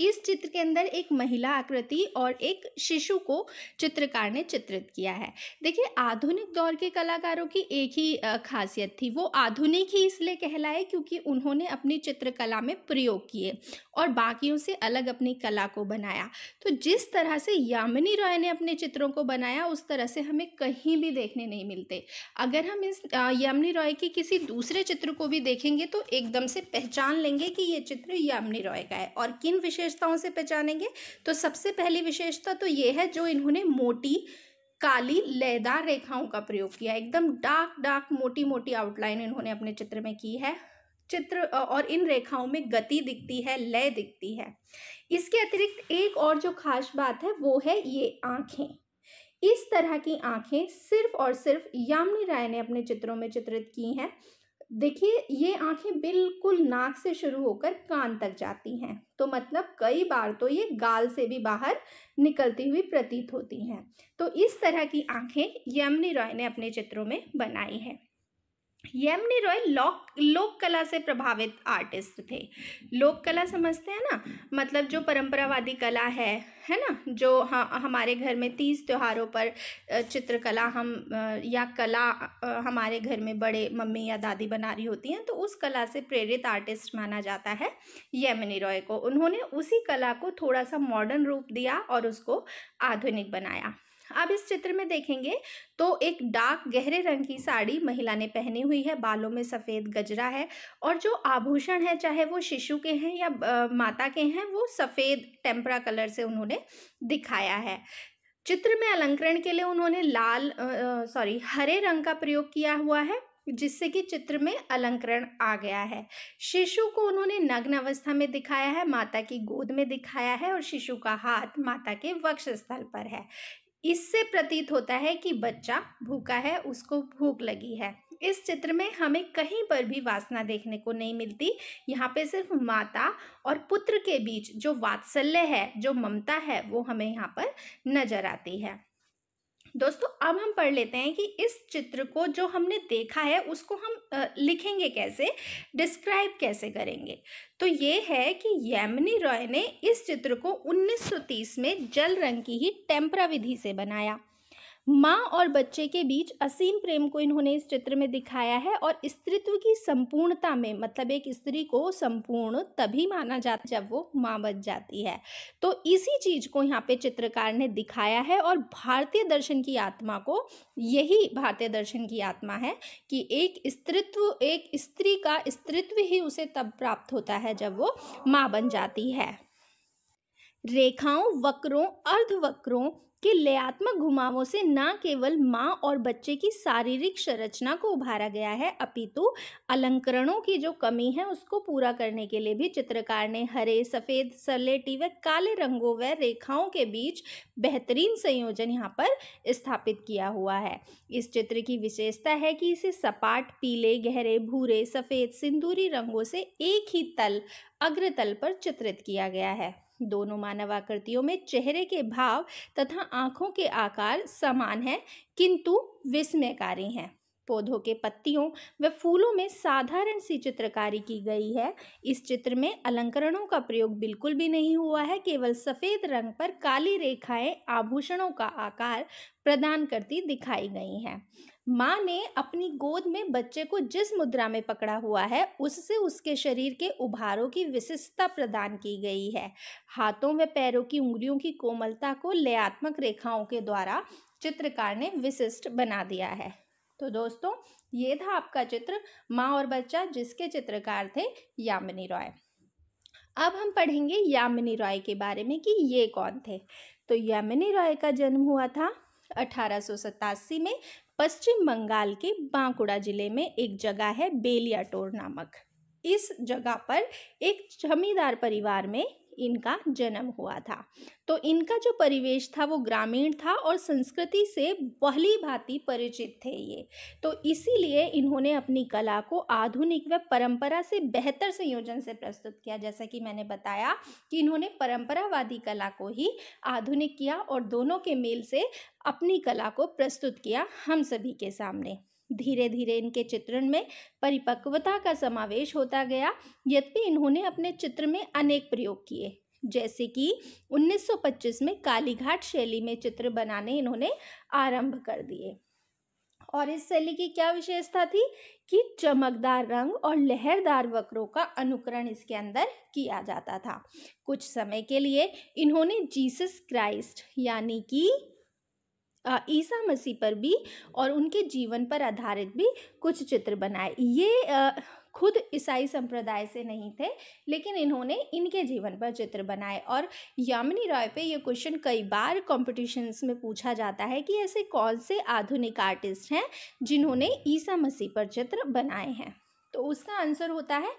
इस चित्र के अंदर एक महिला आकृति और एक शिशु को चित्रकार ने चित्रित किया है देखिए आधुनिक दौर के कलाकारों की एक ही खासियत थी वो आधुनिक ही इसलिए कहलाए क्योंकि उन्होंने अपनी चित्रकला में प्रयोग किए और बाकियों से अलग अपनी कला को बनाया तो जिस तरह से यामिनी रॉय ने अपने चित्रों को बनाया उस तरह से हमें कहीं भी देखने नहीं मिलते अगर हम इस यामिनी रॉय के किसी दूसरे चित्र को भी देखेंगे तो एकदम से पहचान लेंगे कि ये चित्र यामिनी रॉय का है और किन विशेषताओं से पहचानेंगे तो सबसे पहली विशेषता तो ये है जो इन्होंने मोटी काली लयदार रेखाओं का प्रयोग किया एकदम डार्क डार्क मोटी मोटी आउटलाइन इन्होंने अपने चित्र में की है चित्र और इन रेखाओं में गति दिखती है लय दिखती है इसके अतिरिक्त एक और जो खास बात है वो है ये आँखें इस तरह की आँखें सिर्फ और सिर्फ यामिनी राय ने अपने चित्रों में चित्रित की हैं देखिए ये आंखें बिल्कुल नाक से शुरू होकर कान तक जाती हैं तो मतलब कई बार तो ये गाल से भी बाहर निकलती हुई प्रतीत होती हैं तो इस तरह की आंखें यमनी रॉय ने अपने चित्रों में बनाई हैं यमनी रॉय लोक लोक कला से प्रभावित आर्टिस्ट थे लोक कला समझते हैं ना मतलब जो परंपरावादी कला है है ना जो हाँ हमारे घर में तीज त्योहारों पर चित्रकला हम या कला हमारे घर में बड़े मम्मी या दादी बना रही होती हैं तो उस कला से प्रेरित आर्टिस्ट माना जाता है यमनी रॉय को उन्होंने उसी कला को थोड़ा सा मॉडर्न रूप दिया और उसको आधुनिक बनाया अब इस चित्र में देखेंगे तो एक डार्क गहरे रंग की साड़ी महिला ने पहनी हुई है बालों में सफ़ेद गजरा है और जो आभूषण है चाहे वो शिशु के हैं या माता के हैं वो सफ़ेद टेम्परा कलर से उन्होंने दिखाया है चित्र में अलंकरण के लिए उन्होंने लाल सॉरी हरे रंग का प्रयोग किया हुआ है जिससे कि चित्र में अलंकरण आ गया है शिशु को उन्होंने नग्न अवस्था में दिखाया है माता की गोद में दिखाया है और शिशु का हाथ माता के वक्ष स्थल पर है इससे प्रतीत होता है कि बच्चा भूखा है उसको भूख लगी है इस चित्र में हमें कहीं पर भी वासना देखने को नहीं मिलती यहाँ पे सिर्फ माता और पुत्र के बीच जो वात्सल्य है जो ममता है वो हमें यहाँ पर नजर आती है दोस्तों अब हम पढ़ लेते हैं कि इस चित्र को जो हमने देखा है उसको हम लिखेंगे कैसे डिस्क्राइब कैसे करेंगे तो ये है कि यमनी रॉय ने इस चित्र को 1930 में जल रंग की ही टेम्परा विधि से बनाया माँ और बच्चे के बीच असीम प्रेम को इन्होंने इस चित्र में दिखाया है और स्त्रित्व की संपूर्णता में मतलब एक स्त्री को संपूर्ण तभी माना जाता जब वो माँ बन जाती है तो इसी चीज को यहाँ पे चित्रकार ने दिखाया है और भारतीय दर्शन की आत्मा को यही भारतीय दर्शन की आत्मा है कि एक स्त्रित्व एक स्त्री का स्त्रित्व ही उसे तब प्राप्त होता है जब वो माँ बन जाती है रेखाओं वक्रों अर्धवक्रों कि लयात्मक घुमावों से न केवल माँ और बच्चे की शारीरिक संरचना को उभारा गया है अपितु अलंकरणों की जो कमी है उसको पूरा करने के लिए भी चित्रकार ने हरे सफ़ेद सलेटी व काले रंगों व रेखाओं के बीच बेहतरीन संयोजन यहाँ पर स्थापित किया हुआ है इस चित्र की विशेषता है कि इसे सपाट पीले गहरे भूरे सफ़ेद सिंदूरी रंगों से एक ही तल अग्रतल पर चित्रित किया गया है दोनों मानव आकृतियों में चेहरे के भाव तथा आँखों के आकार समान हैं किंतु विस्मयकारी हैं पौधों के पत्तियों व फूलों में साधारण सी चित्रकारी की गई है इस चित्र में अलंकरणों का प्रयोग बिल्कुल भी नहीं हुआ है केवल सफ़ेद रंग पर काली रेखाएं आभूषणों का आकार प्रदान करती दिखाई गई हैं माँ ने अपनी गोद में बच्चे को जिस मुद्रा में पकड़ा हुआ है उससे उसके शरीर के उभारों की विशिष्टता प्रदान की गई है हाथों व पैरों की उंगलियों की कोमलता को लयात्मक रेखाओं के द्वारा चित्रकार ने विशिष्ट बना दिया है तो दोस्तों ये था आपका चित्र माँ और बच्चा जिसके चित्रकार थे यामिनी रॉय अब हम पढ़ेंगे यामिनी रॉय के बारे में कि ये कौन थे तो यामिनी रॉय का जन्म हुआ था अठारह में पश्चिम बंगाल के बांकुड़ा जिले में एक जगह है बेलियाटोर नामक इस जगह पर एक जमींदार परिवार में इनका जन्म हुआ था तो इनका जो परिवेश था वो ग्रामीण था और संस्कृति से पहली भांति परिचित थे ये तो इसीलिए इन्होंने अपनी कला को आधुनिक व परंपरा से बेहतर संयोजन से प्रस्तुत किया जैसा कि मैंने बताया कि इन्होंने परंपरावादी कला को ही आधुनिक किया और दोनों के मेल से अपनी कला को प्रस्तुत किया हम सभी के सामने धीरे धीरे इनके चित्रण में परिपक्वता का समावेश होता गया यद्यपि इन्होंने अपने चित्र में अनेक प्रयोग किए जैसे कि 1925 में कालीघाट शैली में चित्र बनाने इन्होंने आरंभ कर दिए और इस शैली की क्या विशेषता थी कि चमकदार रंग और लहरदार वक्रों का अनुकरण इसके अंदर किया जाता था कुछ समय के लिए इन्होंने जीसस क्राइस्ट यानी कि ईसा मसीह पर भी और उनके जीवन पर आधारित भी कुछ चित्र बनाए ये खुद ईसाई संप्रदाय से नहीं थे लेकिन इन्होंने इनके जीवन पर चित्र बनाए और यामिनी रॉय पे ये क्वेश्चन कई बार कॉम्पिटिशन्स में पूछा जाता है कि ऐसे कौन से आधुनिक आर्टिस्ट हैं जिन्होंने ईसा मसीह पर चित्र बनाए हैं तो उसका आंसर होता है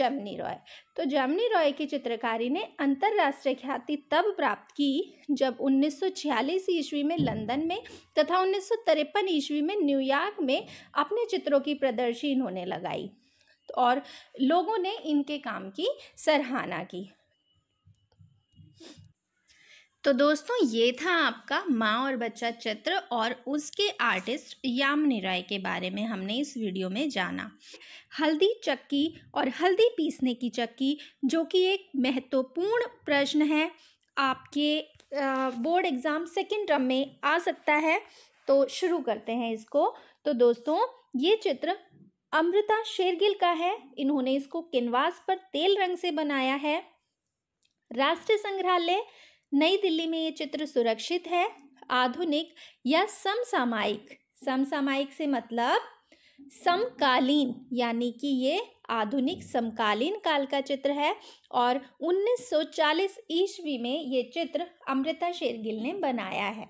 जमनी रॉय तो जमनी रॉय की चित्रकारी ने अंतर्राष्ट्रीय ख्याति तब प्राप्त की जब 1946 ईस्वी में लंदन में तथा उन्नीस ईस्वी में न्यूयॉर्क में अपने चित्रों की प्रदर्शी इन्होंने लगाई और लोगों ने इनके काम की सराहना की तो दोस्तों ये था आपका माँ और बच्चा चित्र और उसके आर्टिस्ट यामिनी राय के बारे में हमने इस वीडियो में जाना हल्दी चक्की और हल्दी पीसने की चक्की जो कि एक महत्वपूर्ण प्रश्न है आपके बोर्ड एग्ज़ाम सेकेंड टर्म में आ सकता है तो शुरू करते हैं इसको तो दोस्तों ये चित्र अमृता शेरगिल का है इन्होंने इसको किनवास पर तेल रंग से बनाया है राष्ट्रीय संग्रहालय नई दिल्ली में ये चित्र सुरक्षित है आधुनिक या समसामायिक समसामायिक से मतलब समकालीन यानी कि ये आधुनिक समकालीन काल का चित्र है और 1940 ईस्वी में ये चित्र अमृता शेरगिल ने बनाया है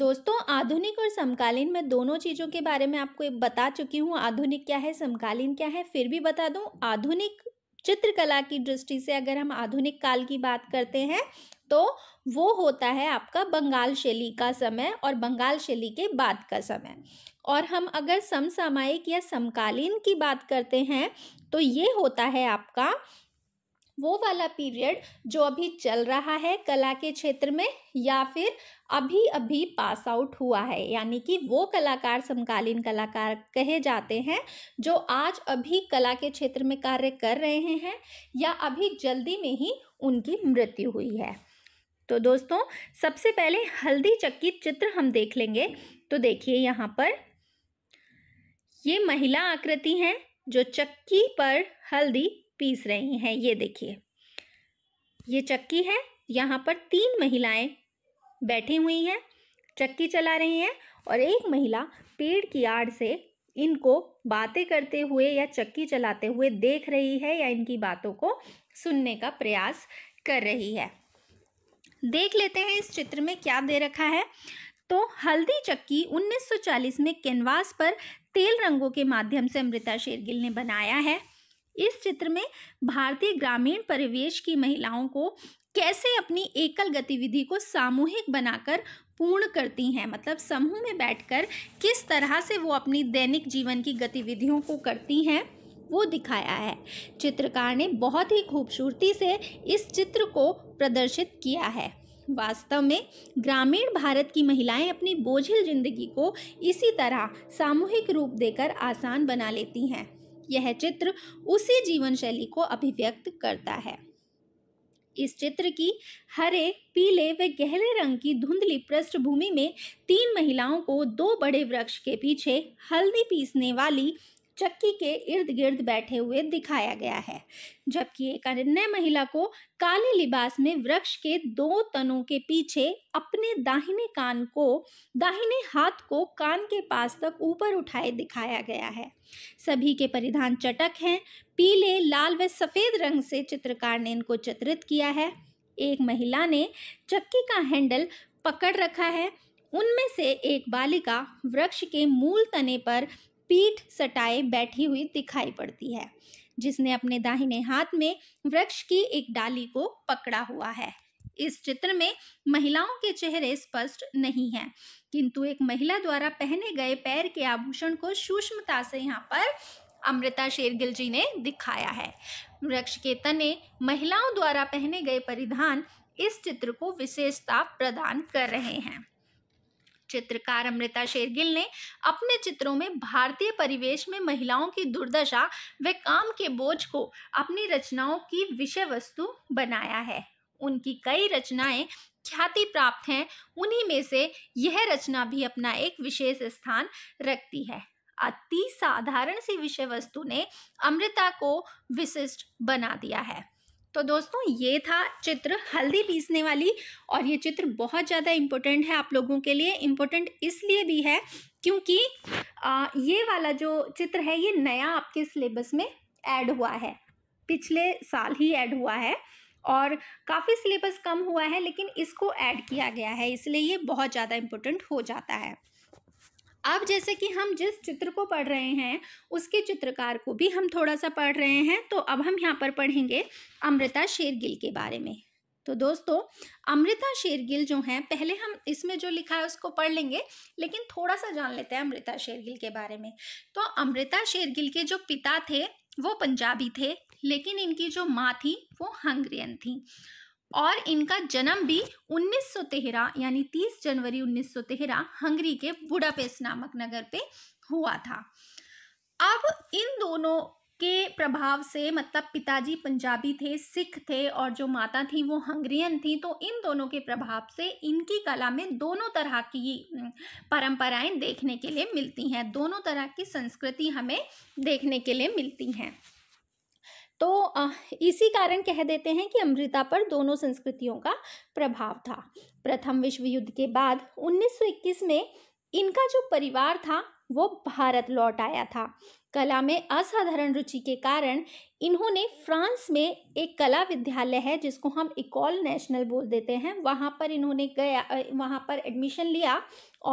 दोस्तों आधुनिक और समकालीन में दोनों चीज़ों के बारे में आपको बता चुकी हूँ आधुनिक क्या है समकालीन क्या है फिर भी बता दूँ आधुनिक चित्रकला की दृष्टि से अगर हम आधुनिक काल की बात करते हैं तो वो होता है आपका बंगाल शैली का समय और बंगाल शैली के बाद का समय और हम अगर समसामायिक या समकालीन की बात करते हैं तो ये होता है आपका वो वाला पीरियड जो अभी चल रहा है कला के क्षेत्र में या फिर अभी अभी पास आउट हुआ है यानी कि वो कलाकार समकालीन कलाकार कहे जाते हैं जो आज अभी कला के क्षेत्र में कार्य कर रहे हैं या अभी जल्दी में ही उनकी मृत्यु हुई है तो दोस्तों सबसे पहले हल्दी चक्की चित्र हम देख लेंगे तो देखिए यहाँ पर ये महिला आकृति हैं जो चक्की पर हल्दी पीस रही हैं ये देखिए ये चक्की है यहाँ पर तीन महिलाएं बैठी हुई हैं चक्की चला रही हैं और एक महिला पेड़ की आड़ से इनको बातें करते हुए या चक्की चलाते हुए देख रही है या इनकी बातों को सुनने का प्रयास कर रही है देख लेते हैं इस चित्र में क्या दे रखा है तो हल्दी चक्की 1940 में कैनवास पर तेल रंगों के माध्यम से अमृता शेरगिल ने बनाया है इस चित्र में भारतीय ग्रामीण परिवेश की महिलाओं को कैसे अपनी एकल गतिविधि को सामूहिक बनाकर पूर्ण करती हैं मतलब समूह में बैठकर किस तरह से वो अपनी दैनिक जीवन की गतिविधियों को करती हैं वो दिखाया है चित्रकार ने बहुत ही खूबसूरती से इस चित्र को प्रदर्शित किया है वास्तव में ग्रामीण भारत की महिलाएं अपनी बोझिल जिंदगी को इसी तरह सामूहिक रूप देकर आसान बना लेती हैं यह चित्र उसी जीवन शैली को अभिव्यक्त करता है इस चित्र की हरे पीले व गहरे रंग की धुंधली पृष्ठभूमि में तीन महिलाओं को दो बड़े वृक्ष के पीछे हल्दी पीसने वाली चक्की के इर्द गिर्द बैठे हुए दिखाया गया है जबकि एक अन्य महिला को काले लिबास में वृक्ष के दो तनों के पीछे अपने दाहिने कान को दाहिने हाथ को कान के पास तक ऊपर उठाए दिखाया गया है सभी के परिधान चटक हैं पीले लाल व सफ़ेद रंग से चित्रकार ने इनको चित्रित किया है एक महिला ने चक्की का हैंडल पकड़ रखा है उनमें से एक बालिका वृक्ष के मूल तने पर पीठ सटाए बैठी हुई दिखाई पड़ती है जिसने अपने दाहिने हाथ में वृक्ष की एक डाली को पकड़ा हुआ है इस चित्र में महिलाओं के चेहरे स्पष्ट नहीं हैं किंतु एक महिला द्वारा पहने गए पैर के आभूषण को सूक्ष्मता से यहाँ पर अमृता शेरगिल जी ने दिखाया है वृक्ष के तने महिलाओं द्वारा पहने गए परिधान इस चित्र को विशेषता प्रदान कर रहे हैं चित्रकार अमृता शेरगिल ने अपने चित्रों में भारतीय परिवेश में महिलाओं की दुर्दशा व काम के बोझ को अपनी रचनाओं की विषय वस्तु बनाया है उनकी कई रचनाएं ख्याति प्राप्त हैं उन्हीं में से यह रचना भी अपना एक विशेष स्थान रखती है अति साधारण सी विषय वस्तु ने अमृता को विशिष्ट बना दिया है तो दोस्तों ये था चित्र हल्दी पीसने वाली और ये चित्र बहुत ज़्यादा इम्पोर्टेंट है आप लोगों के लिए इम्पोर्टेंट इसलिए भी है क्योंकि आ, ये वाला जो चित्र है ये नया आपके सिलेबस में ऐड हुआ है पिछले साल ही ऐड हुआ है और काफ़ी सिलेबस कम हुआ है लेकिन इसको ऐड किया गया है इसलिए ये बहुत ज़्यादा इम्पोर्टेंट हो जाता है अब जैसे कि हम जिस चित्र को पढ़ रहे हैं उसके चित्रकार को भी हम थोड़ा सा पढ़ रहे हैं तो अब हम यहाँ पर पढ़ेंगे अमृता शेरगिल के बारे में तो दोस्तों अमृता शेरगिल जो हैं पहले हम इसमें जो लिखा है उसको पढ़ लेंगे लेकिन थोड़ा सा जान लेते हैं अमृता शेरगिल के बारे में तो अमृता शेरगिल के जो पिता थे वो पंजाबी थे लेकिन इनकी जो माँ थी वो हंगरियन थी और इनका जन्म भी 1913 यानी 30 जनवरी 1913 हंगरी के बुडापेस्ट नामक नगर पे हुआ था अब इन दोनों के प्रभाव से मतलब पिताजी पंजाबी थे सिख थे और जो माता थी वो हंगरियन थी तो इन दोनों के प्रभाव से इनकी कला में दोनों तरह की परंपराएं देखने के लिए मिलती हैं दोनों तरह की संस्कृति हमें देखने के लिए मिलती हैं तो इसी कारण कह देते हैं कि अमृता पर दोनों संस्कृतियों का प्रभाव था प्रथम विश्व युद्ध के बाद 1921 में इनका जो परिवार था वो भारत लौट आया था कला में असाधारण रुचि के कारण इन्होंने फ्रांस में एक कला विद्यालय है जिसको हम इकॉल नेशनल बोल देते हैं वहाँ पर इन्होंने गया वहाँ पर एडमिशन लिया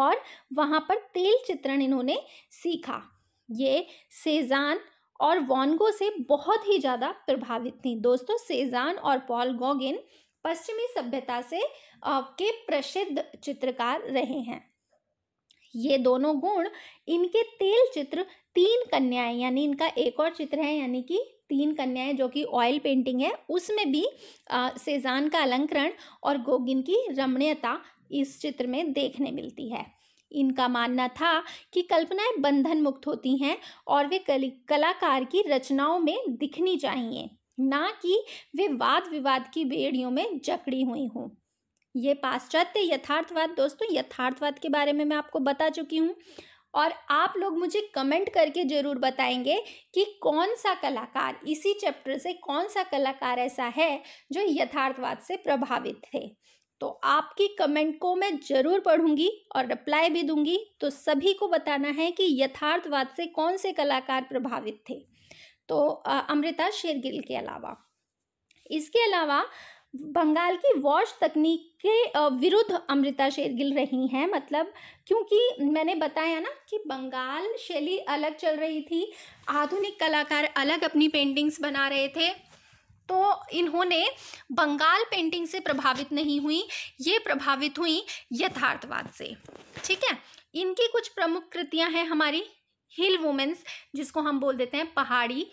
और वहाँ पर तेल चित्रण इन्होंने सीखा ये सेजान और वॉनगो से बहुत ही ज़्यादा प्रभावित थी दोस्तों सेजान और पॉल गोगिन पश्चिमी सभ्यता से के प्रसिद्ध चित्रकार रहे हैं ये दोनों गुण इनके तेल चित्र तीन कन्याएं यानी इनका एक और चित्र है यानी कि तीन कन्याएं जो कि ऑयल पेंटिंग है उसमें भी सेजान का अलंकरण और गोगिन की रमणीयता इस चित्र में देखने मिलती है इनका मानना था कि कल्पनाएं बंधन मुक्त होती हैं और वे कलाकार की रचनाओं में दिखनी चाहिए ना कि वे वाद विवाद की बेड़ियों में जकड़ी हुई हों ये पाश्चात्य यथार्थवाद दोस्तों यथार्थवाद के बारे में मैं आपको बता चुकी हूँ और आप लोग मुझे कमेंट करके ज़रूर बताएंगे कि कौन सा कलाकार इसी चैप्टर से कौन सा कलाकार ऐसा है जो यथार्थवाद से प्रभावित थे तो आपकी कमेंट को मैं ज़रूर पढ़ूंगी और रिप्लाई भी दूंगी तो सभी को बताना है कि यथार्थवाद से कौन से कलाकार प्रभावित थे तो अमृता शेरगिल के अलावा इसके अलावा बंगाल की वॉश तकनीक के विरुद्ध अमृता शेरगिल रही हैं मतलब क्योंकि मैंने बताया ना कि बंगाल शैली अलग चल रही थी आधुनिक कलाकार अलग अपनी पेंटिंग्स बना रहे थे तो इन्होंने बंगाल पेंटिंग से प्रभावित नहीं हुई ये प्रभावित हुई यथार्थवाद से ठीक है इनकी कुछ प्रमुख कृतियां हैं हमारी हिल वुमेन्स जिसको हम बोल देते हैं पहाड़ी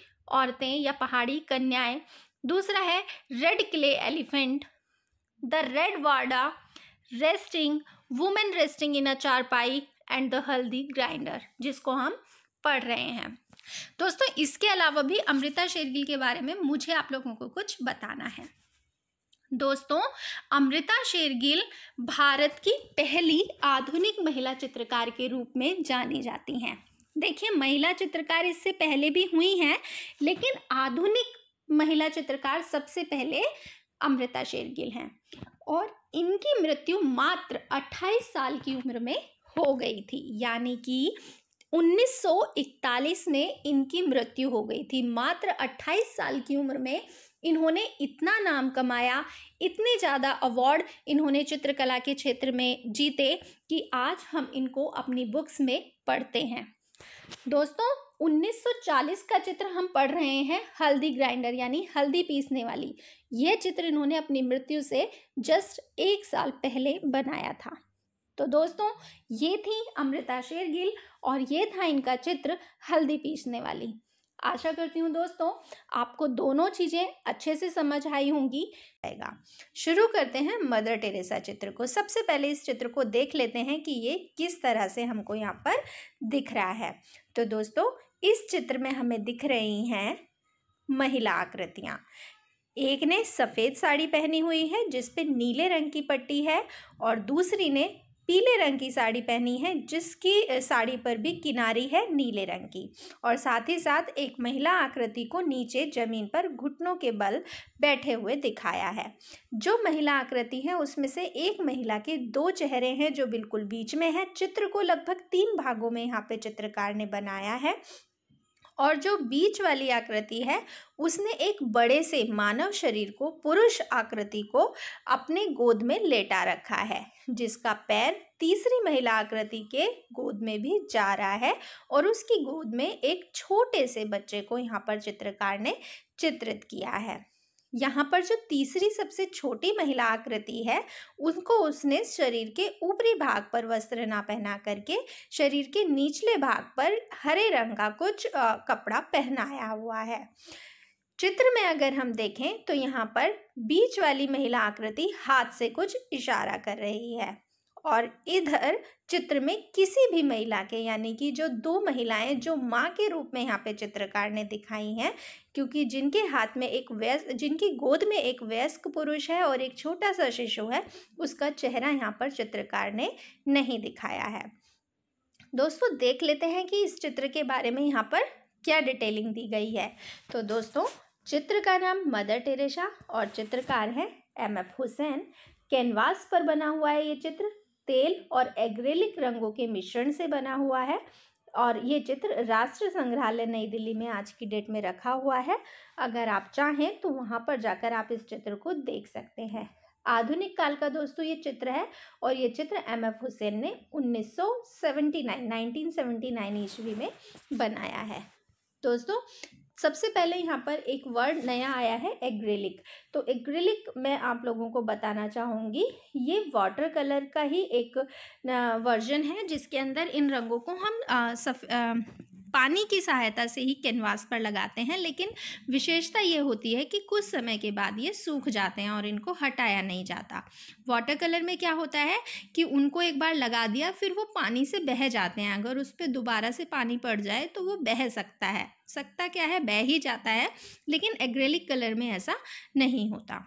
औरतें या पहाड़ी कन्याएं दूसरा है red clay elephant the red verandah resting women resting in a charpoy and the हल्दी ग्राइंडर जिसको हम पढ़ रहे हैं दोस्तों इसके अलावा भी अमृता शेरगिल के बारे में मुझे आप लोगों को कुछ बताना है दोस्तों अमृता शेरगिल भारत की पहली आधुनिक महिला चित्रकार के रूप में जानी जाती हैं देखिए महिला चित्रकार इससे पहले भी हुई हैं लेकिन आधुनिक महिला चित्रकार सबसे पहले अमृता शेरगिल हैं और इनकी मृत्यु मात्र 28 साल की उम्र में हो गई थी यानी कि 1941 में इनकी मृत्यु हो गई थी मात्र 28 साल की उम्र में इन्होंने इतना नाम कमाया इतने ज़्यादा अवार्ड इन्होंने चित्रकला के क्षेत्र में जीते कि आज हम इनको अपनी बुक्स में पढ़ते हैं दोस्तों 1940 का चित्र हम पढ़ रहे हैं हल्दी ग्राइंडर यानी हल्दी पीसने वाली यह चित्र इन्होंने अपनी मृत्यु से जस्ट एक साल पहले बनाया था तो दोस्तों ये थी अमृता शेरगिल और ये था इनका चित्र हल्दी पीसने वाली आशा करती हूँ दोस्तों आपको दोनों चीज़ें अच्छे से समझ आई होंगी आएगा शुरू करते हैं मदर टेरेसा चित्र को सबसे पहले इस चित्र को देख लेते हैं कि ये किस तरह से हमको यहाँ पर दिख रहा है तो दोस्तों इस चित्र में हमें दिख रही हैं महिला आकृतियाँ एक ने सफ़ेद साड़ी पहनी हुई है जिसपे नीले रंग की पट्टी है और दूसरी ने पीले रंग की साड़ी पहनी है जिसकी साड़ी पर भी किनारी है नीले रंग की और साथ ही साथ एक महिला आकृति को नीचे जमीन पर घुटनों के बल बैठे हुए दिखाया है जो महिला आकृति है उसमें से एक महिला के दो चेहरे हैं जो बिल्कुल बीच में है चित्र को लगभग तीन भागों में यहाँ पे चित्रकार ने बनाया है और जो बीच वाली आकृति है उसने एक बड़े से मानव शरीर को पुरुष आकृति को अपने गोद में लेटा रखा है जिसका पैर तीसरी महिला आकृति के गोद में भी जा रहा है और उसकी गोद में एक छोटे से बच्चे को यहाँ पर चित्रकार ने चित्रित किया है यहाँ पर जो तीसरी सबसे छोटी महिला आकृति है उनको उसने शरीर के ऊपरी भाग पर वस्त्र ना पहना करके शरीर के निचले भाग पर हरे रंग का कुछ आ, कपड़ा पहनाया हुआ है चित्र में अगर हम देखें तो यहाँ पर बीच वाली महिला आकृति हाथ से कुछ इशारा कर रही है और इधर चित्र में किसी भी महिला के यानी कि जो दो महिलाएं जो माँ के रूप में यहाँ पे चित्रकार ने दिखाई हैं क्योंकि जिनके हाथ में एक वयस्क जिनकी गोद में एक वयस्क पुरुष है और एक छोटा सा शिशु है उसका चेहरा यहाँ पर चित्रकार ने नहीं दिखाया है दोस्तों देख लेते हैं कि इस चित्र के बारे में यहाँ पर क्या डिटेलिंग दी गई है तो दोस्तों चित्र का नाम मदर टेरेसा और चित्रकार है एम एफ हुसैन कैनवास पर बना हुआ है ये चित्र तेल और एग्रेलिक रंगों के मिश्रण से बना हुआ है और ये चित्र राष्ट्र संग्रहालय नई दिल्ली में आज की डेट में रखा हुआ है अगर आप चाहें तो वहाँ पर जाकर आप इस चित्र को देख सकते हैं आधुनिक काल का दोस्तों ये चित्र है और ये चित्र एम एफ हुसैन ने 1979 1979 ईस्वी में बनाया है दोस्तों सबसे पहले यहाँ पर एक वर्ड नया आया है एग्रेलिक तो एग्रेलिक मैं आप लोगों को बताना चाहूँगी ये वाटर कलर का ही एक वर्जन है जिसके अंदर इन रंगों को हम आ, सफ, आ, पानी की सहायता से ही कैनवास पर लगाते हैं लेकिन विशेषता ये होती है कि कुछ समय के बाद ये सूख जाते हैं और इनको हटाया नहीं जाता वाटर कलर में क्या होता है कि उनको एक बार लगा दिया फिर वो पानी से बह जाते हैं अगर उस पर दोबारा से पानी पड़ जाए तो वो बह सकता है सकता क्या है बह ही जाता है लेकिन एग्रेलिक कलर में ऐसा नहीं होता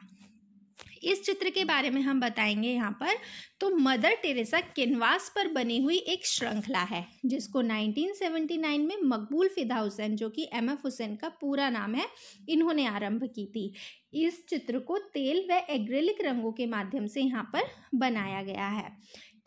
इस चित्र के बारे में हम बताएंगे यहाँ पर तो मदर टेरेसा केनवास पर बनी हुई एक श्रृंखला है जिसको 1979 में मकबूल फिदा हुसैन जो कि एम एफ हुसैन का पूरा नाम है इन्होंने आरंभ की थी इस चित्र को तेल व एग्रेलिक रंगों के माध्यम से यहाँ पर बनाया गया है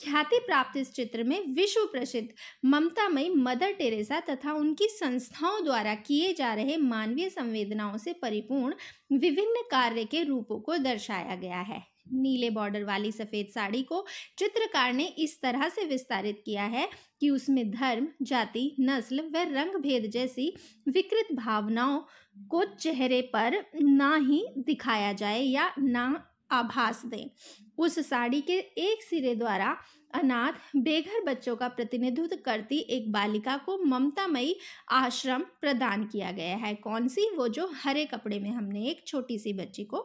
ख्याति प्राप्त इस चित्र में विश्व प्रसिद्ध ममतामयी मदर टेरेसा तथा उनकी संस्थाओं द्वारा किए जा रहे मानवीय संवेदनाओं से परिपूर्ण विभिन्न कार्य के रूपों को दर्शाया गया है नीले बॉर्डर वाली सफ़ेद साड़ी को चित्रकार ने इस तरह से विस्तारित किया है कि उसमें धर्म जाति नस्ल व रंग भेद जैसी विकृत भावनाओं को चेहरे पर ना ही दिखाया जाए या ना आभास दें उस साड़ी के एक सिरे द्वारा अनाथ बेघर बच्चों का प्रतिनिधित्व करती एक बालिका को ममतामयी आश्रम प्रदान किया गया है कौन सी वो जो हरे कपड़े में हमने एक छोटी सी बच्ची को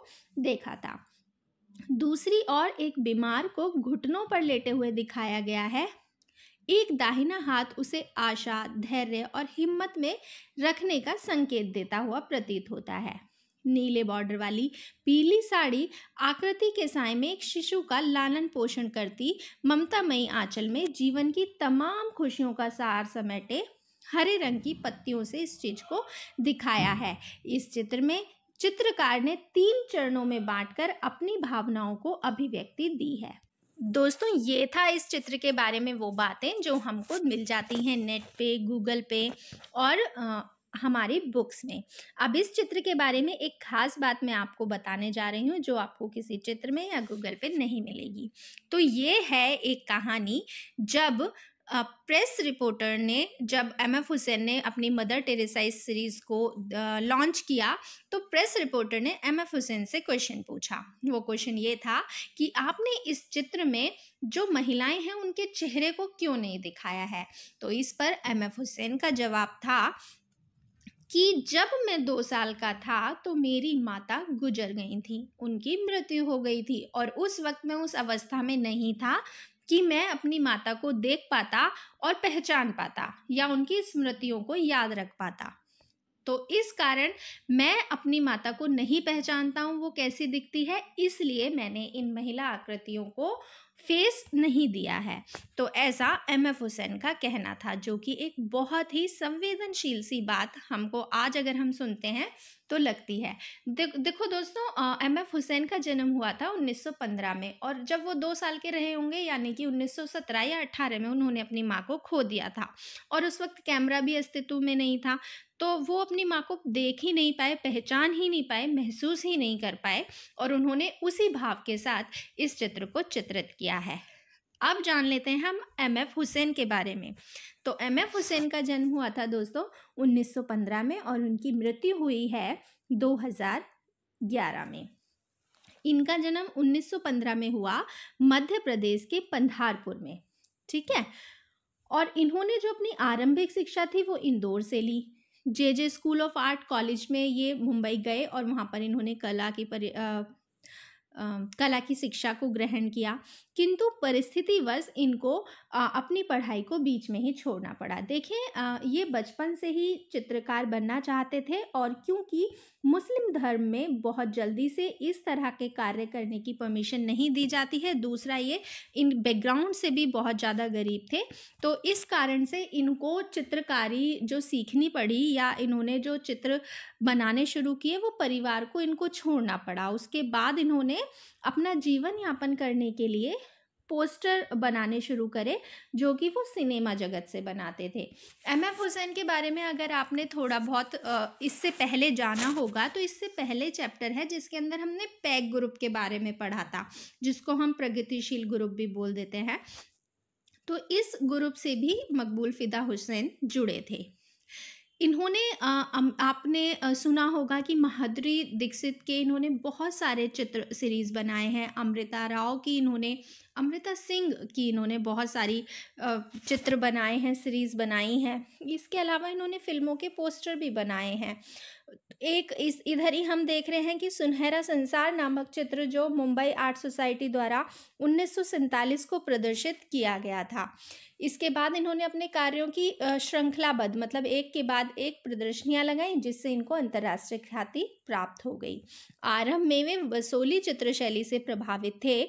देखा था दूसरी ओर एक बीमार को घुटनों पर लेटे हुए दिखाया गया है एक दाहिना हाथ उसे आशा धैर्य और हिम्मत में रखने का संकेत देता हुआ प्रतीत होता है नीले बॉर्डर वाली पीली साड़ी आकृति के साय में एक शिशु का लालन पोषण करती ममतामयी आंचल में जीवन की तमाम खुशियों का सार समेटे हरे रंग की पत्तियों से इस चीज को दिखाया है इस चित्र में चित्रकार ने तीन चरणों में बांटकर अपनी भावनाओं को अभिव्यक्ति दी है दोस्तों ये था इस चित्र के बारे में वो बातें जो हमको मिल जाती हैं नेट पे गूगल पे और हमारी बुक्स में अब इस चित्र के बारे में एक खास बात मैं आपको बताने जा रही हूँ जो आपको किसी चित्र में या गूगल पे नहीं मिलेगी तो ये है एक कहानी जब प्रेस रिपोर्टर ने जब एम एफ हुसैन ने अपनी मदर टेरेसा इस सीरीज़ को लॉन्च किया तो प्रेस रिपोर्टर ने एम एफ हुसैन से क्वेश्चन पूछा वो क्वेश्चन ये था कि आपने इस चित्र में जो महिलाएं हैं उनके चेहरे को क्यों नहीं दिखाया है तो इस पर एम एफ हुसैन का जवाब था कि जब मैं दो साल का था तो मेरी माता गुजर गई थी उनकी मृत्यु हो गई थी और उस वक्त मैं उस अवस्था में नहीं था कि मैं अपनी माता को देख पाता और पहचान पाता या उनकी स्मृतियों को याद रख पाता तो इस कारण मैं अपनी माता को नहीं पहचानता हूँ वो कैसी दिखती है इसलिए मैंने इन महिला आकृतियों को फेस नहीं दिया है तो ऐसा एम एफ हुसैन का कहना था जो कि एक बहुत ही संवेदनशील सी बात हमको आज अगर हम सुनते हैं तो लगती है दे, देखो दोस्तों एम एफ हुसैन का जन्म हुआ था 1915 में और जब वो दो साल के रहे होंगे यानी कि 1917 या 18 में उन्होंने अपनी माँ को खो दिया था और उस वक्त कैमरा भी अस्तित्व में नहीं था तो वो अपनी माँ को देख ही नहीं पाए पहचान ही नहीं पाए महसूस ही नहीं कर पाए और उन्होंने उसी भाव के साथ इस चित्र को चित्रित किया है अब जान लेते हैं हम एम एफ हुसैन के बारे में तो एम एफ हुसैन का जन्म हुआ था दोस्तों 1915 में और उनकी मृत्यु हुई है 2011 में इनका जन्म 1915 में हुआ मध्य प्रदेश के पंधारपुर में ठीक है और इन्होंने जो अपनी आरंभिक शिक्षा थी वो इंदौर से ली J J school of art college में ये मुंबई गए और वहाँ पर इन्होंने कला की परि कला की शिक्षा को ग्रहण किया किंतु परिस्थितिवश इनको अपनी पढ़ाई को बीच में ही छोड़ना पड़ा देखें ये बचपन से ही चित्रकार बनना चाहते थे और क्योंकि मुस्लिम धर्म में बहुत जल्दी से इस तरह के कार्य करने की परमिशन नहीं दी जाती है दूसरा ये इन बैकग्राउंड से भी बहुत ज़्यादा गरीब थे तो इस कारण से इनको चित्रकारी जो सीखनी पड़ी या इन्होंने जो चित्र बनाने शुरू किए वो परिवार को इनको छोड़ना पड़ा उसके बाद इन्होंने अपना जीवन यापन करने के लिए पोस्टर बनाने शुरू करे जो कि वो सिनेमा जगत से बनाते थे एम एफ हुसैन के बारे में अगर आपने थोड़ा बहुत इससे पहले जाना होगा तो इससे पहले चैप्टर है जिसके अंदर हमने पैक ग्रुप के बारे में पढ़ा था जिसको हम प्रगतिशील ग्रुप भी बोल देते हैं तो इस ग्रुप से भी मकबूल फिदा हुसैन जुड़े थे इन्होंने आपने सुना होगा कि महाद्री दीक्षित के इन्होंने बहुत सारे चित्र सीरीज बनाए हैं अमृता राव की इन्होंने अमृता सिंह की इन्होंने बहुत सारी चित्र बनाए हैं सीरीज बनाई हैं इसके अलावा इन्होंने फिल्मों के पोस्टर भी बनाए हैं एक इस इधर ही हम देख रहे हैं कि सुनहरा संसार नामक चित्र जो मुंबई आर्ट सोसाइटी द्वारा उन्नीस को प्रदर्शित किया गया था इसके बाद इन्होंने अपने कार्यों की श्रृंखलाबद्ध मतलब एक के बाद एक प्रदर्शनियां लगाई जिससे इनको अंतर्राष्ट्रीय ख्याति प्राप्त हो गई आरंभ में वे वसोली चित्रशैली से प्रभावित थे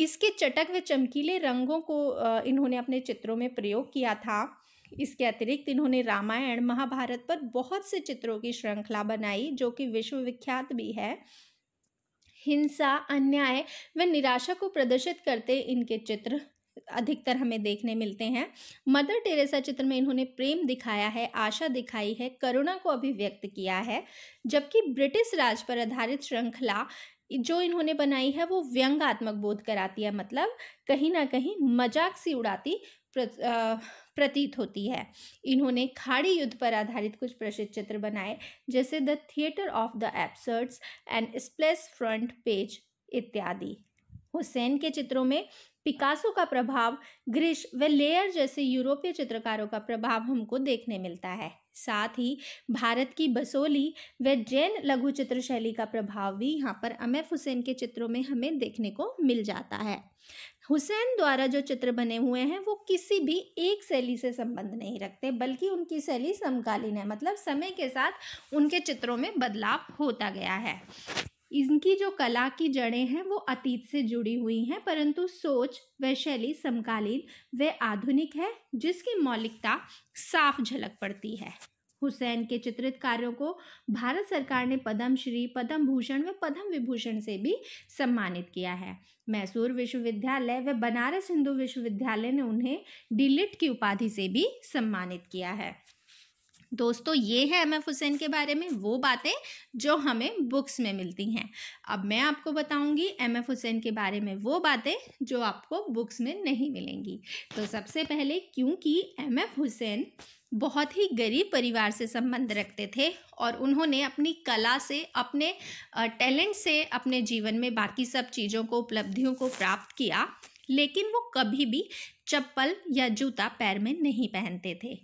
इसके चटक व चमकीले रंगों को इन्होंने अपने चित्रों में प्रयोग किया था इसके अतिरिक्त इन्होंने रामायण महाभारत पर बहुत से चित्रों की श्रृंखला बनाई जो कि विश्वविख्यात भी है हिंसा अन्याय व निराशा को प्रदर्शित करते इनके चित्र अधिकतर हमें देखने मिलते हैं मदर टेरेसा चित्र में इन्होंने प्रेम दिखाया है आशा दिखाई है करुणा को अभिव्यक्त किया है जबकि ब्रिटिश राज पर आधारित श्रृंखला जो इन्होंने बनाई है वो व्यंगात्मक बोध कराती है मतलब कहीं ना कहीं मजाक सी उड़ाती प्रतीत होती है इन्होंने खाड़ी युद्ध पर आधारित कुछ प्रसिद्ध चित्र बनाए जैसे the theatre of the absurds and splash front page इत्यादि हुसैन के चित्रों में पिकासो का प्रभाव ग्रिश व लेयर जैसे यूरोपीय चित्रकारों का प्रभाव हमको देखने मिलता है साथ ही भारत की बसोली व जैन लघु चित्र शैली का प्रभाव भी यहाँ पर अमेफ हुसैन के चित्रों में हमें देखने को मिल जाता है हुसैन द्वारा जो चित्र बने हुए हैं वो किसी भी एक शैली से संबंध नहीं रखते बल्कि उनकी शैली समकालीन है मतलब समय के साथ उनके चित्रों में बदलाव होता गया है इनकी जो कला की जड़ें हैं वो अतीत से जुड़ी हुई हैं परंतु सोच व शैली समकालीन व आधुनिक है जिसकी मौलिकता साफ झलक पड़ती है हुसैन के चित्रित कार्यों को भारत सरकार ने पद्म श्री पद्म भूषण व पद्म विभूषण से भी सम्मानित किया है मैसूर विश्वविद्यालय व बनारस हिंदू विश्वविद्यालय ने उन्हें डिलिट की उपाधि से भी सम्मानित किया है दोस्तों ये है एम एफ हुसैन के बारे में वो बातें जो हमें बुक्स में मिलती हैं अब मैं आपको बताऊंगी एम एफ हुसैन के बारे में वो बातें जो आपको बुक्स में नहीं मिलेंगी तो सबसे पहले क्योंकि एम एफ हुसैन बहुत ही गरीब परिवार से संबंध रखते थे और उन्होंने अपनी कला से अपने टैलेंट से अपने जीवन में बाकी सब चीज़ों को उपलब्धियों को प्राप्त किया लेकिन वो कभी भी चप्पल या जूता पैर में नहीं पहनते थे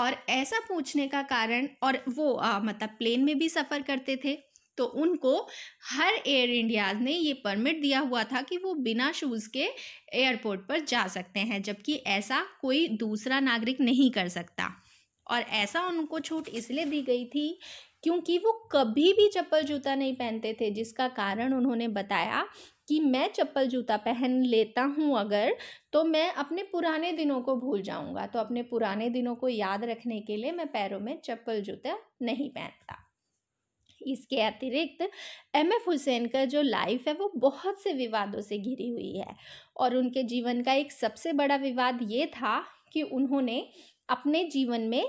और ऐसा पूछने का कारण और वो आ, मतलब प्लेन में भी सफ़र करते थे तो उनको हर एयर इंडियाज़ ने ये परमिट दिया हुआ था कि वो बिना शूज़ के एयरपोर्ट पर जा सकते हैं जबकि ऐसा कोई दूसरा नागरिक नहीं कर सकता और ऐसा उनको छूट इसलिए दी गई थी क्योंकि वो कभी भी चप्पल जूता नहीं पहनते थे जिसका कारण उन्होंने बताया कि मैं चप्पल जूता पहन लेता हूँ अगर तो मैं अपने पुराने दिनों को भूल जाऊँगा तो अपने पुराने दिनों को याद रखने के लिए मैं पैरों में चप्पल जूता नहीं पहनता इसके अतिरिक्त एम एफ हुसैन का जो लाइफ है वो बहुत से विवादों से घिरी हुई है और उनके जीवन का एक सबसे बड़ा विवाद ये था कि उन्होंने अपने जीवन में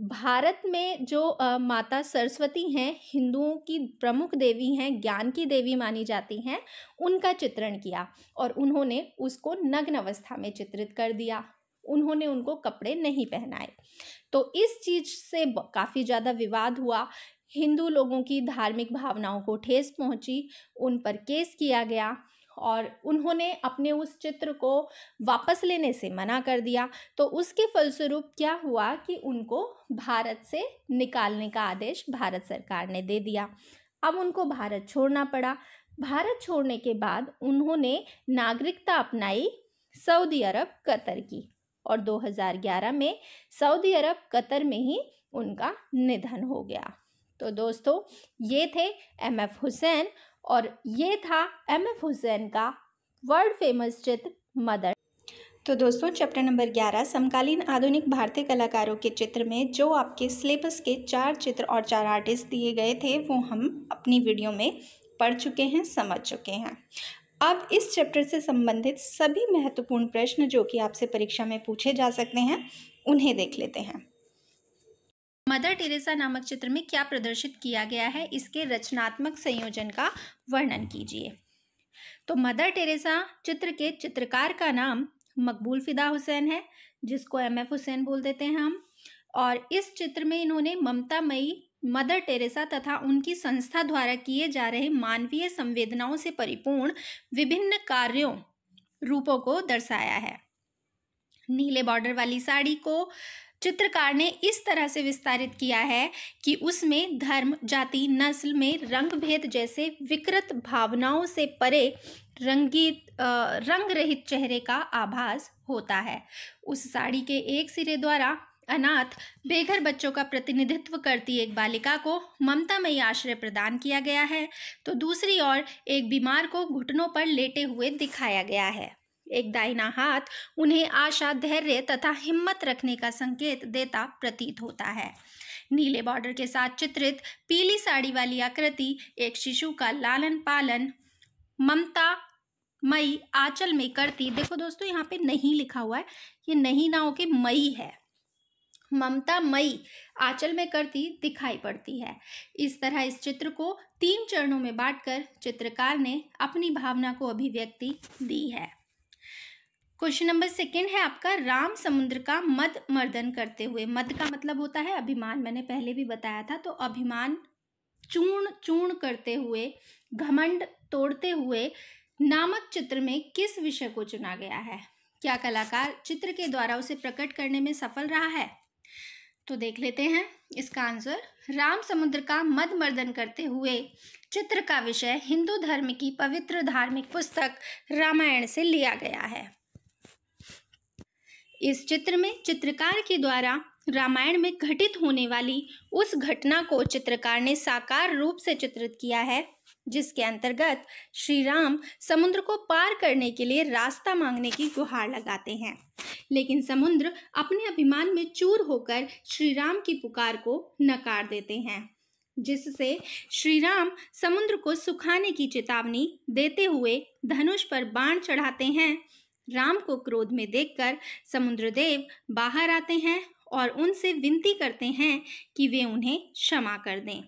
भारत में जो आ, माता सरस्वती हैं हिंदुओं की प्रमुख देवी हैं ज्ञान की देवी मानी जाती हैं उनका चित्रण किया और उन्होंने उसको नग्न अवस्था में चित्रित कर दिया उन्होंने उनको कपड़े नहीं पहनाए तो इस चीज़ से काफ़ी ज़्यादा विवाद हुआ हिंदू लोगों की धार्मिक भावनाओं को ठेस पहुंची उन पर केस किया गया और उन्होंने अपने उस चित्र को वापस लेने से मना कर दिया तो उसके फलस्वरूप क्या हुआ कि उनको भारत से निकालने का आदेश भारत सरकार ने दे दिया अब उनको भारत छोड़ना पड़ा भारत छोड़ने के बाद उन्होंने नागरिकता अपनाई सऊदी अरब कतर की और 2011 में सऊदी अरब कतर में ही उनका निधन हो गया तो दोस्तों ये थे एम एफ हुसैन और ये था एम एफ हुसैन का वर्ल्ड फेमस चित्र मदर तो दोस्तों चैप्टर नंबर 11 समकालीन आधुनिक भारतीय कलाकारों के चित्र में जो आपके सिलेबस के चार चित्र और चार आर्टिस्ट दिए गए थे वो हम अपनी वीडियो में पढ़ चुके हैं समझ चुके हैं अब इस चैप्टर से संबंधित सभी महत्वपूर्ण प्रश्न जो कि आपसे परीक्षा में पूछे जा सकते हैं उन्हें देख लेते हैं मदर टेरेसा नामक चित्र में क्या प्रदर्शित किया गया है इसके रचनात्मक संयोजन का वर्णन कीजिए तो मदर टेरेसा चित्र के चित्रकार का नाम मकबूल फिदा हुसैन है जिसको एम एफ हुसैन बोल देते हैं हम और इस चित्र में इन्होंने ममता मई मदर टेरेसा तथा उनकी संस्था द्वारा किए जा रहे मानवीय संवेदनाओं से परिपूर्ण विभिन्न कार्यों रूपों को दर्शाया है नीले बॉर्डर वाली साड़ी को चित्रकार ने इस तरह से विस्तारित किया है कि उसमें धर्म जाति नस्ल में रंग भेद जैसे विकृत भावनाओं से परे रंगीत रंग रहित चेहरे का आभास होता है उस साड़ी के एक सिरे द्वारा अनाथ बेघर बच्चों का प्रतिनिधित्व करती एक बालिका को ममतामयी आश्रय प्रदान किया गया है तो दूसरी ओर एक बीमार को घुटनों पर लेटे हुए दिखाया गया है एक दाहिना हाथ उन्हें आशा धैर्य तथा हिम्मत रखने का संकेत देता प्रतीत होता है नीले बॉर्डर के साथ चित्रित पीली साड़ी वाली आकृति एक शिशु का लालन पालन ममता मई आंचल में करती देखो दोस्तों यहाँ पे नहीं लिखा हुआ है ये नहीं ना हो के मई है ममता मई आंचल में करती दिखाई पड़ती है इस तरह इस चित्र को तीन चरणों में बांटकर चित्रकार ने अपनी भावना को अभिव्यक्ति दी है क्वेश्चन नंबर सेकेंड है आपका राम समुद्र का मद मर्दन करते हुए मद का मतलब होता है अभिमान मैंने पहले भी बताया था तो अभिमान चूर्ण चूर्ण करते हुए घमंड तोड़ते हुए नामक चित्र में किस विषय को चुना गया है क्या कलाकार चित्र के द्वारा उसे प्रकट करने में सफल रहा है तो देख लेते हैं इसका आंसर राम समुद्र का मद मर्दन करते हुए चित्र का विषय हिंदू धर्म की पवित्र धार्मिक पुस्तक रामायण से लिया गया है इस चित्र में चित्रकार के द्वारा रामायण में घटित होने वाली उस घटना को चित्रकार ने साकार रूप से चित्रित किया है जिसके अंतर्गत श्री राम समुद्र को पार करने के लिए रास्ता मांगने की गुहार लगाते हैं लेकिन समुद्र अपने अभिमान में चूर होकर श्री राम की पुकार को नकार देते हैं जिससे श्री राम समुद्र को सुखाने की चेतावनी देते हुए धनुष पर बाण चढ़ाते हैं राम को क्रोध में देखकर समुद्रदेव बाहर आते हैं और उनसे विनती करते हैं कि वे उन्हें क्षमा कर दें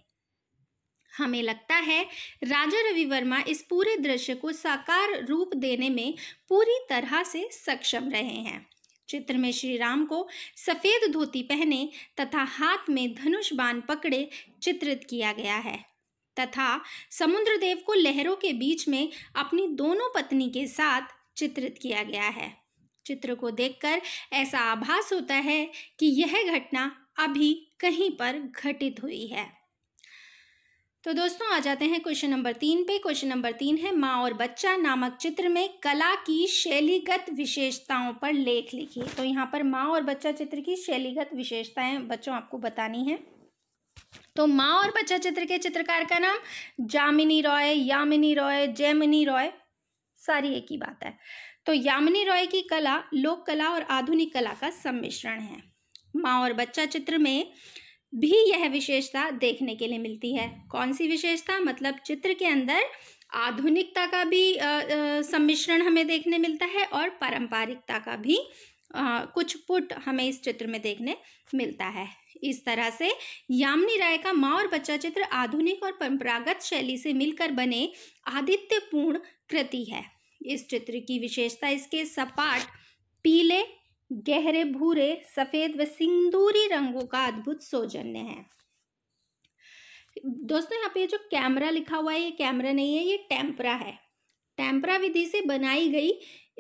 हमें लगता है राजा रवि वर्मा इस पूरे दृश्य को साकार रूप देने में पूरी तरह से सक्षम रहे हैं चित्र में श्री राम को सफ़ेद धोती पहने तथा हाथ में धनुष बाण पकड़े चित्रित किया गया है तथा समुद्रदेव को लहरों के बीच में अपनी दोनों पत्नी के साथ चित्रित किया गया है चित्र को देखकर ऐसा आभास होता है कि यह घटना अभी कहीं पर घटित हुई है तो दोस्तों आ जाते हैं क्वेश्चन नंबर तीन पे क्वेश्चन नंबर तीन है माँ और बच्चा नामक चित्र में कला की शैलीगत विशेषताओं पर लेख लिखिए तो यहाँ पर माँ और बच्चा चित्र की शैलीगत विशेषताएं बच्चों आपको बतानी है तो माँ और बच्चा चित्र के चित्रकार का नाम जामिनी रॉय यामिनी रॉय जैमिनी रॉय सारी एक ही बात है तो यामिनी रॉय की कला लोक कला और आधुनिक कला का सम्मिश्रण है माँ और बच्चा चित्र में भी यह विशेषता देखने के लिए मिलती है कौन सी विशेषता मतलब चित्र के अंदर आधुनिकता का भी सम्मिश्रण हमें देखने मिलता है और पारंपरिकता का भी आ, कुछ पुट हमें इस चित्र में देखने मिलता है इस तरह से यामिनी राय का माँ और बच्चा चित्र आधुनिक और परंपरागत शैली से मिलकर बने आदित्यपूर्ण कृति है इस चित्र की विशेषता इसके सपाट पीले गहरे भूरे सफेद व सिंदूरी रंगों का अद्भुत सौजन्य है दोस्तों यहाँ पे जो कैमरा लिखा हुआ है ये कैमरा नहीं है ये टेम्परा है टेम्परा विधि से बनाई गई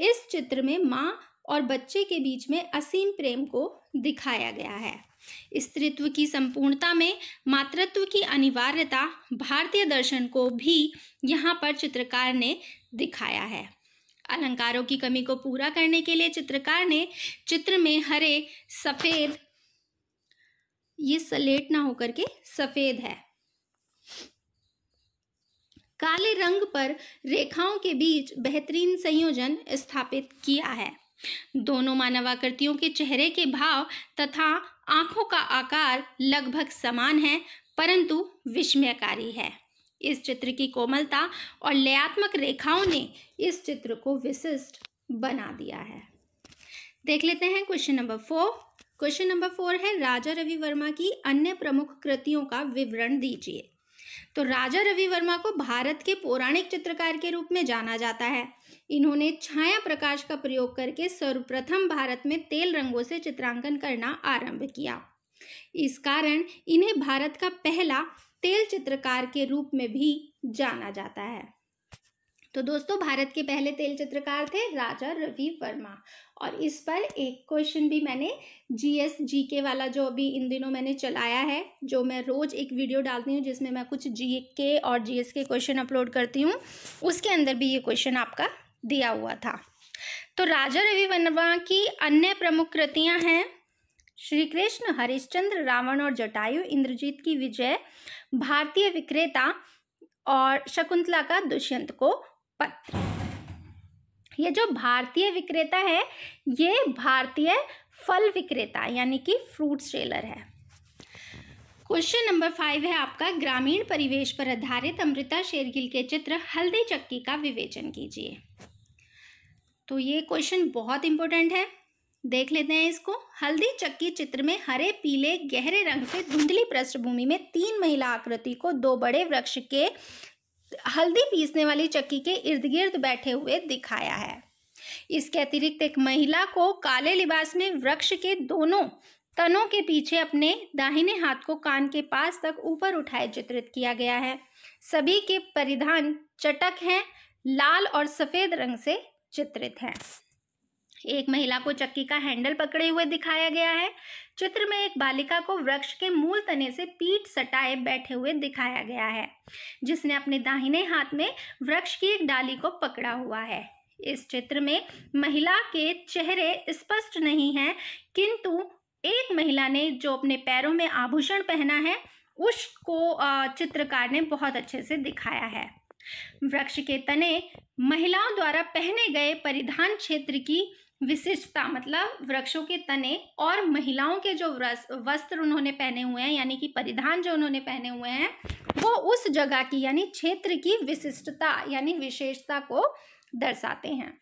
इस चित्र में माँ और बच्चे के बीच में असीम प्रेम को दिखाया गया है स्त्रीत्व की संपूर्णता में मातृत्व की अनिवार्यता भारतीय दर्शन को भी यहाँ पर चित्रकार ने दिखाया है अलंकारों की कमी को पूरा करने के लिए चित्रकार ने चित्र में हरे सफेद ये सलेट ना होकर के सफेद है काले रंग पर रेखाओं के बीच बेहतरीन संयोजन स्थापित किया है दोनों मानवाकृतियों के चेहरे के भाव तथा आंखों का आकार लगभग समान है परंतु विस्मयकारी है इस चित्र की कोमलता और लयात्मक रेखाओं ने इस चित्र को विशिष्ट बना दिया है देख लेते हैं question number four question number four है राजा रवि वर्मा की अन्य प्रमुख कृतियों का विवरण दीजिए तो राजा रवि वर्मा को भारत के पौराणिक चित्रकार के रूप में जाना जाता है इन्होंने छाया प्रकाश का प्रयोग करके सर्वप्रथम भारत में तेल रंगों से चित्रांकन करना आरंभ किया इस कारण इन्हें भारत का पहला तेल चित्रकार के रूप में भी जाना जाता है तो दोस्तों भारत के पहले तेल चित्रकार थे राजा रवि वर्मा और इस पर एक क्वेश्चन भी मैंने जी एस जी के वाला जो अभी इन दिनों मैंने चलाया है जो मैं रोज़ एक वीडियो डालती हूँ जिसमें मैं कुछ जी के और जी के क्वेश्चन अपलोड करती हूँ उसके अंदर भी ये क्वेश्चन आपका दिया हुआ था तो राजा रवि वर्मा की अन्य प्रमुख कृतियाँ हैं श्री कृष्ण हरिश्चंद्र रावण और जटायु इंद्रजीत की विजय भारतीय विक्रेता और शकुंतला का दुष्यंत को पत्र ये जो भारतीय विक्रेता है ये भारतीय फल विक्रेता यानी कि फ्रूट सेलर है क्वेश्चन नंबर फाइव है आपका ग्रामीण परिवेश पर आधारित अमृता शेरगिल के चित्र हल्दी चक्की का विवेचन कीजिए तो ये क्वेश्चन बहुत इंपॉर्टेंट है देख लेते हैं इसको हल्दी चक्की चित्र में हरे पीले गहरे रंग से धुंधली पृष्ठभूमि में तीन महिला आकृति को दो बड़े वृक्ष के हल्दी पीसने वाली चक्की के इर्द गिर्द बैठे हुए दिखाया है इसके अतिरिक्त एक महिला को काले लिबास में वृक्ष के दोनों तनों के पीछे अपने दाहिने हाथ को कान के पास तक ऊपर उठाए चित्रित किया गया है सभी के परिधान चटक हैं लाल और सफेद रंग से चित्रित हैं एक महिला को चक्की का हैंडल पकड़े हुए दिखाया गया है चित्र में एक बालिका को वृक्ष के मूल तने से पीठ सटाए बैठे हुए दिखाया गया है जिसने अपने दाहिने हाथ में वृक्ष की एक डाली को पकड़ा हुआ है इस चित्र में महिला के चेहरे स्पष्ट नहीं हैं किंतु एक महिला ने जो अपने पैरों में आभूषण पहना है उसको चित्रकार ने बहुत अच्छे से दिखाया है वृक्ष के तने महिलाओं द्वारा पहने गए परिधान क्षेत्र की विशिष्टता मतलब वृक्षों के तने और महिलाओं के जो वस्त्र उन्होंने पहने हुए हैं यानी कि परिधान जो उन्होंने पहने हुए हैं वो उस जगह की यानी क्षेत्र की विशिष्टता यानी विशेषता को दर्शाते हैं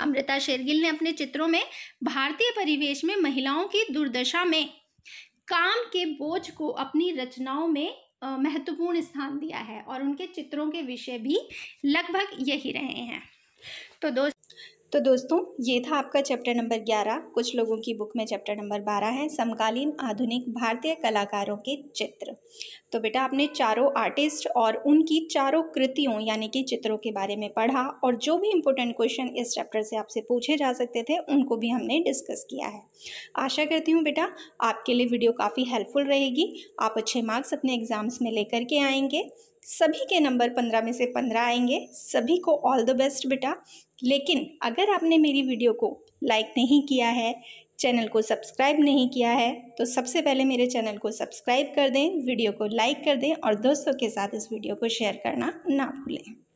अमृता शेरगिल ने अपने चित्रों में भारतीय परिवेश में महिलाओं की दुर्दशा में काम के बोझ को अपनी रचनाओं में महत्वपूर्ण स्थान दिया है और उनके चित्रों के विषय भी लगभग यही रहे हैं तो दोस्त तो दोस्तों ये था आपका चैप्टर नंबर ग्यारह कुछ लोगों की बुक में चैप्टर नंबर बारह है समकालीन आधुनिक भारतीय कलाकारों के चित्र तो बेटा आपने चारों आर्टिस्ट और उनकी चारों कृतियों यानी कि चित्रों के बारे में पढ़ा और जो भी इम्पोर्टेंट क्वेश्चन इस चैप्टर से आपसे पूछे जा सकते थे उनको भी हमने डिस्कस किया है आशा करती हूँ बेटा आपके लिए वीडियो काफ़ी हेल्पफुल रहेगी आप अच्छे मार्क्स अपने एग्ज़ाम्स में लेकर के आएंगे सभी के नंबर पंद्रह में से पंद्रह आएंगे सभी को ऑल द बेस्ट बेटा लेकिन अगर आपने मेरी वीडियो को लाइक नहीं किया है चैनल को सब्सक्राइब नहीं किया है तो सबसे पहले मेरे चैनल को सब्सक्राइब कर दें वीडियो को लाइक कर दें और दोस्तों के साथ इस वीडियो को शेयर करना ना भूलें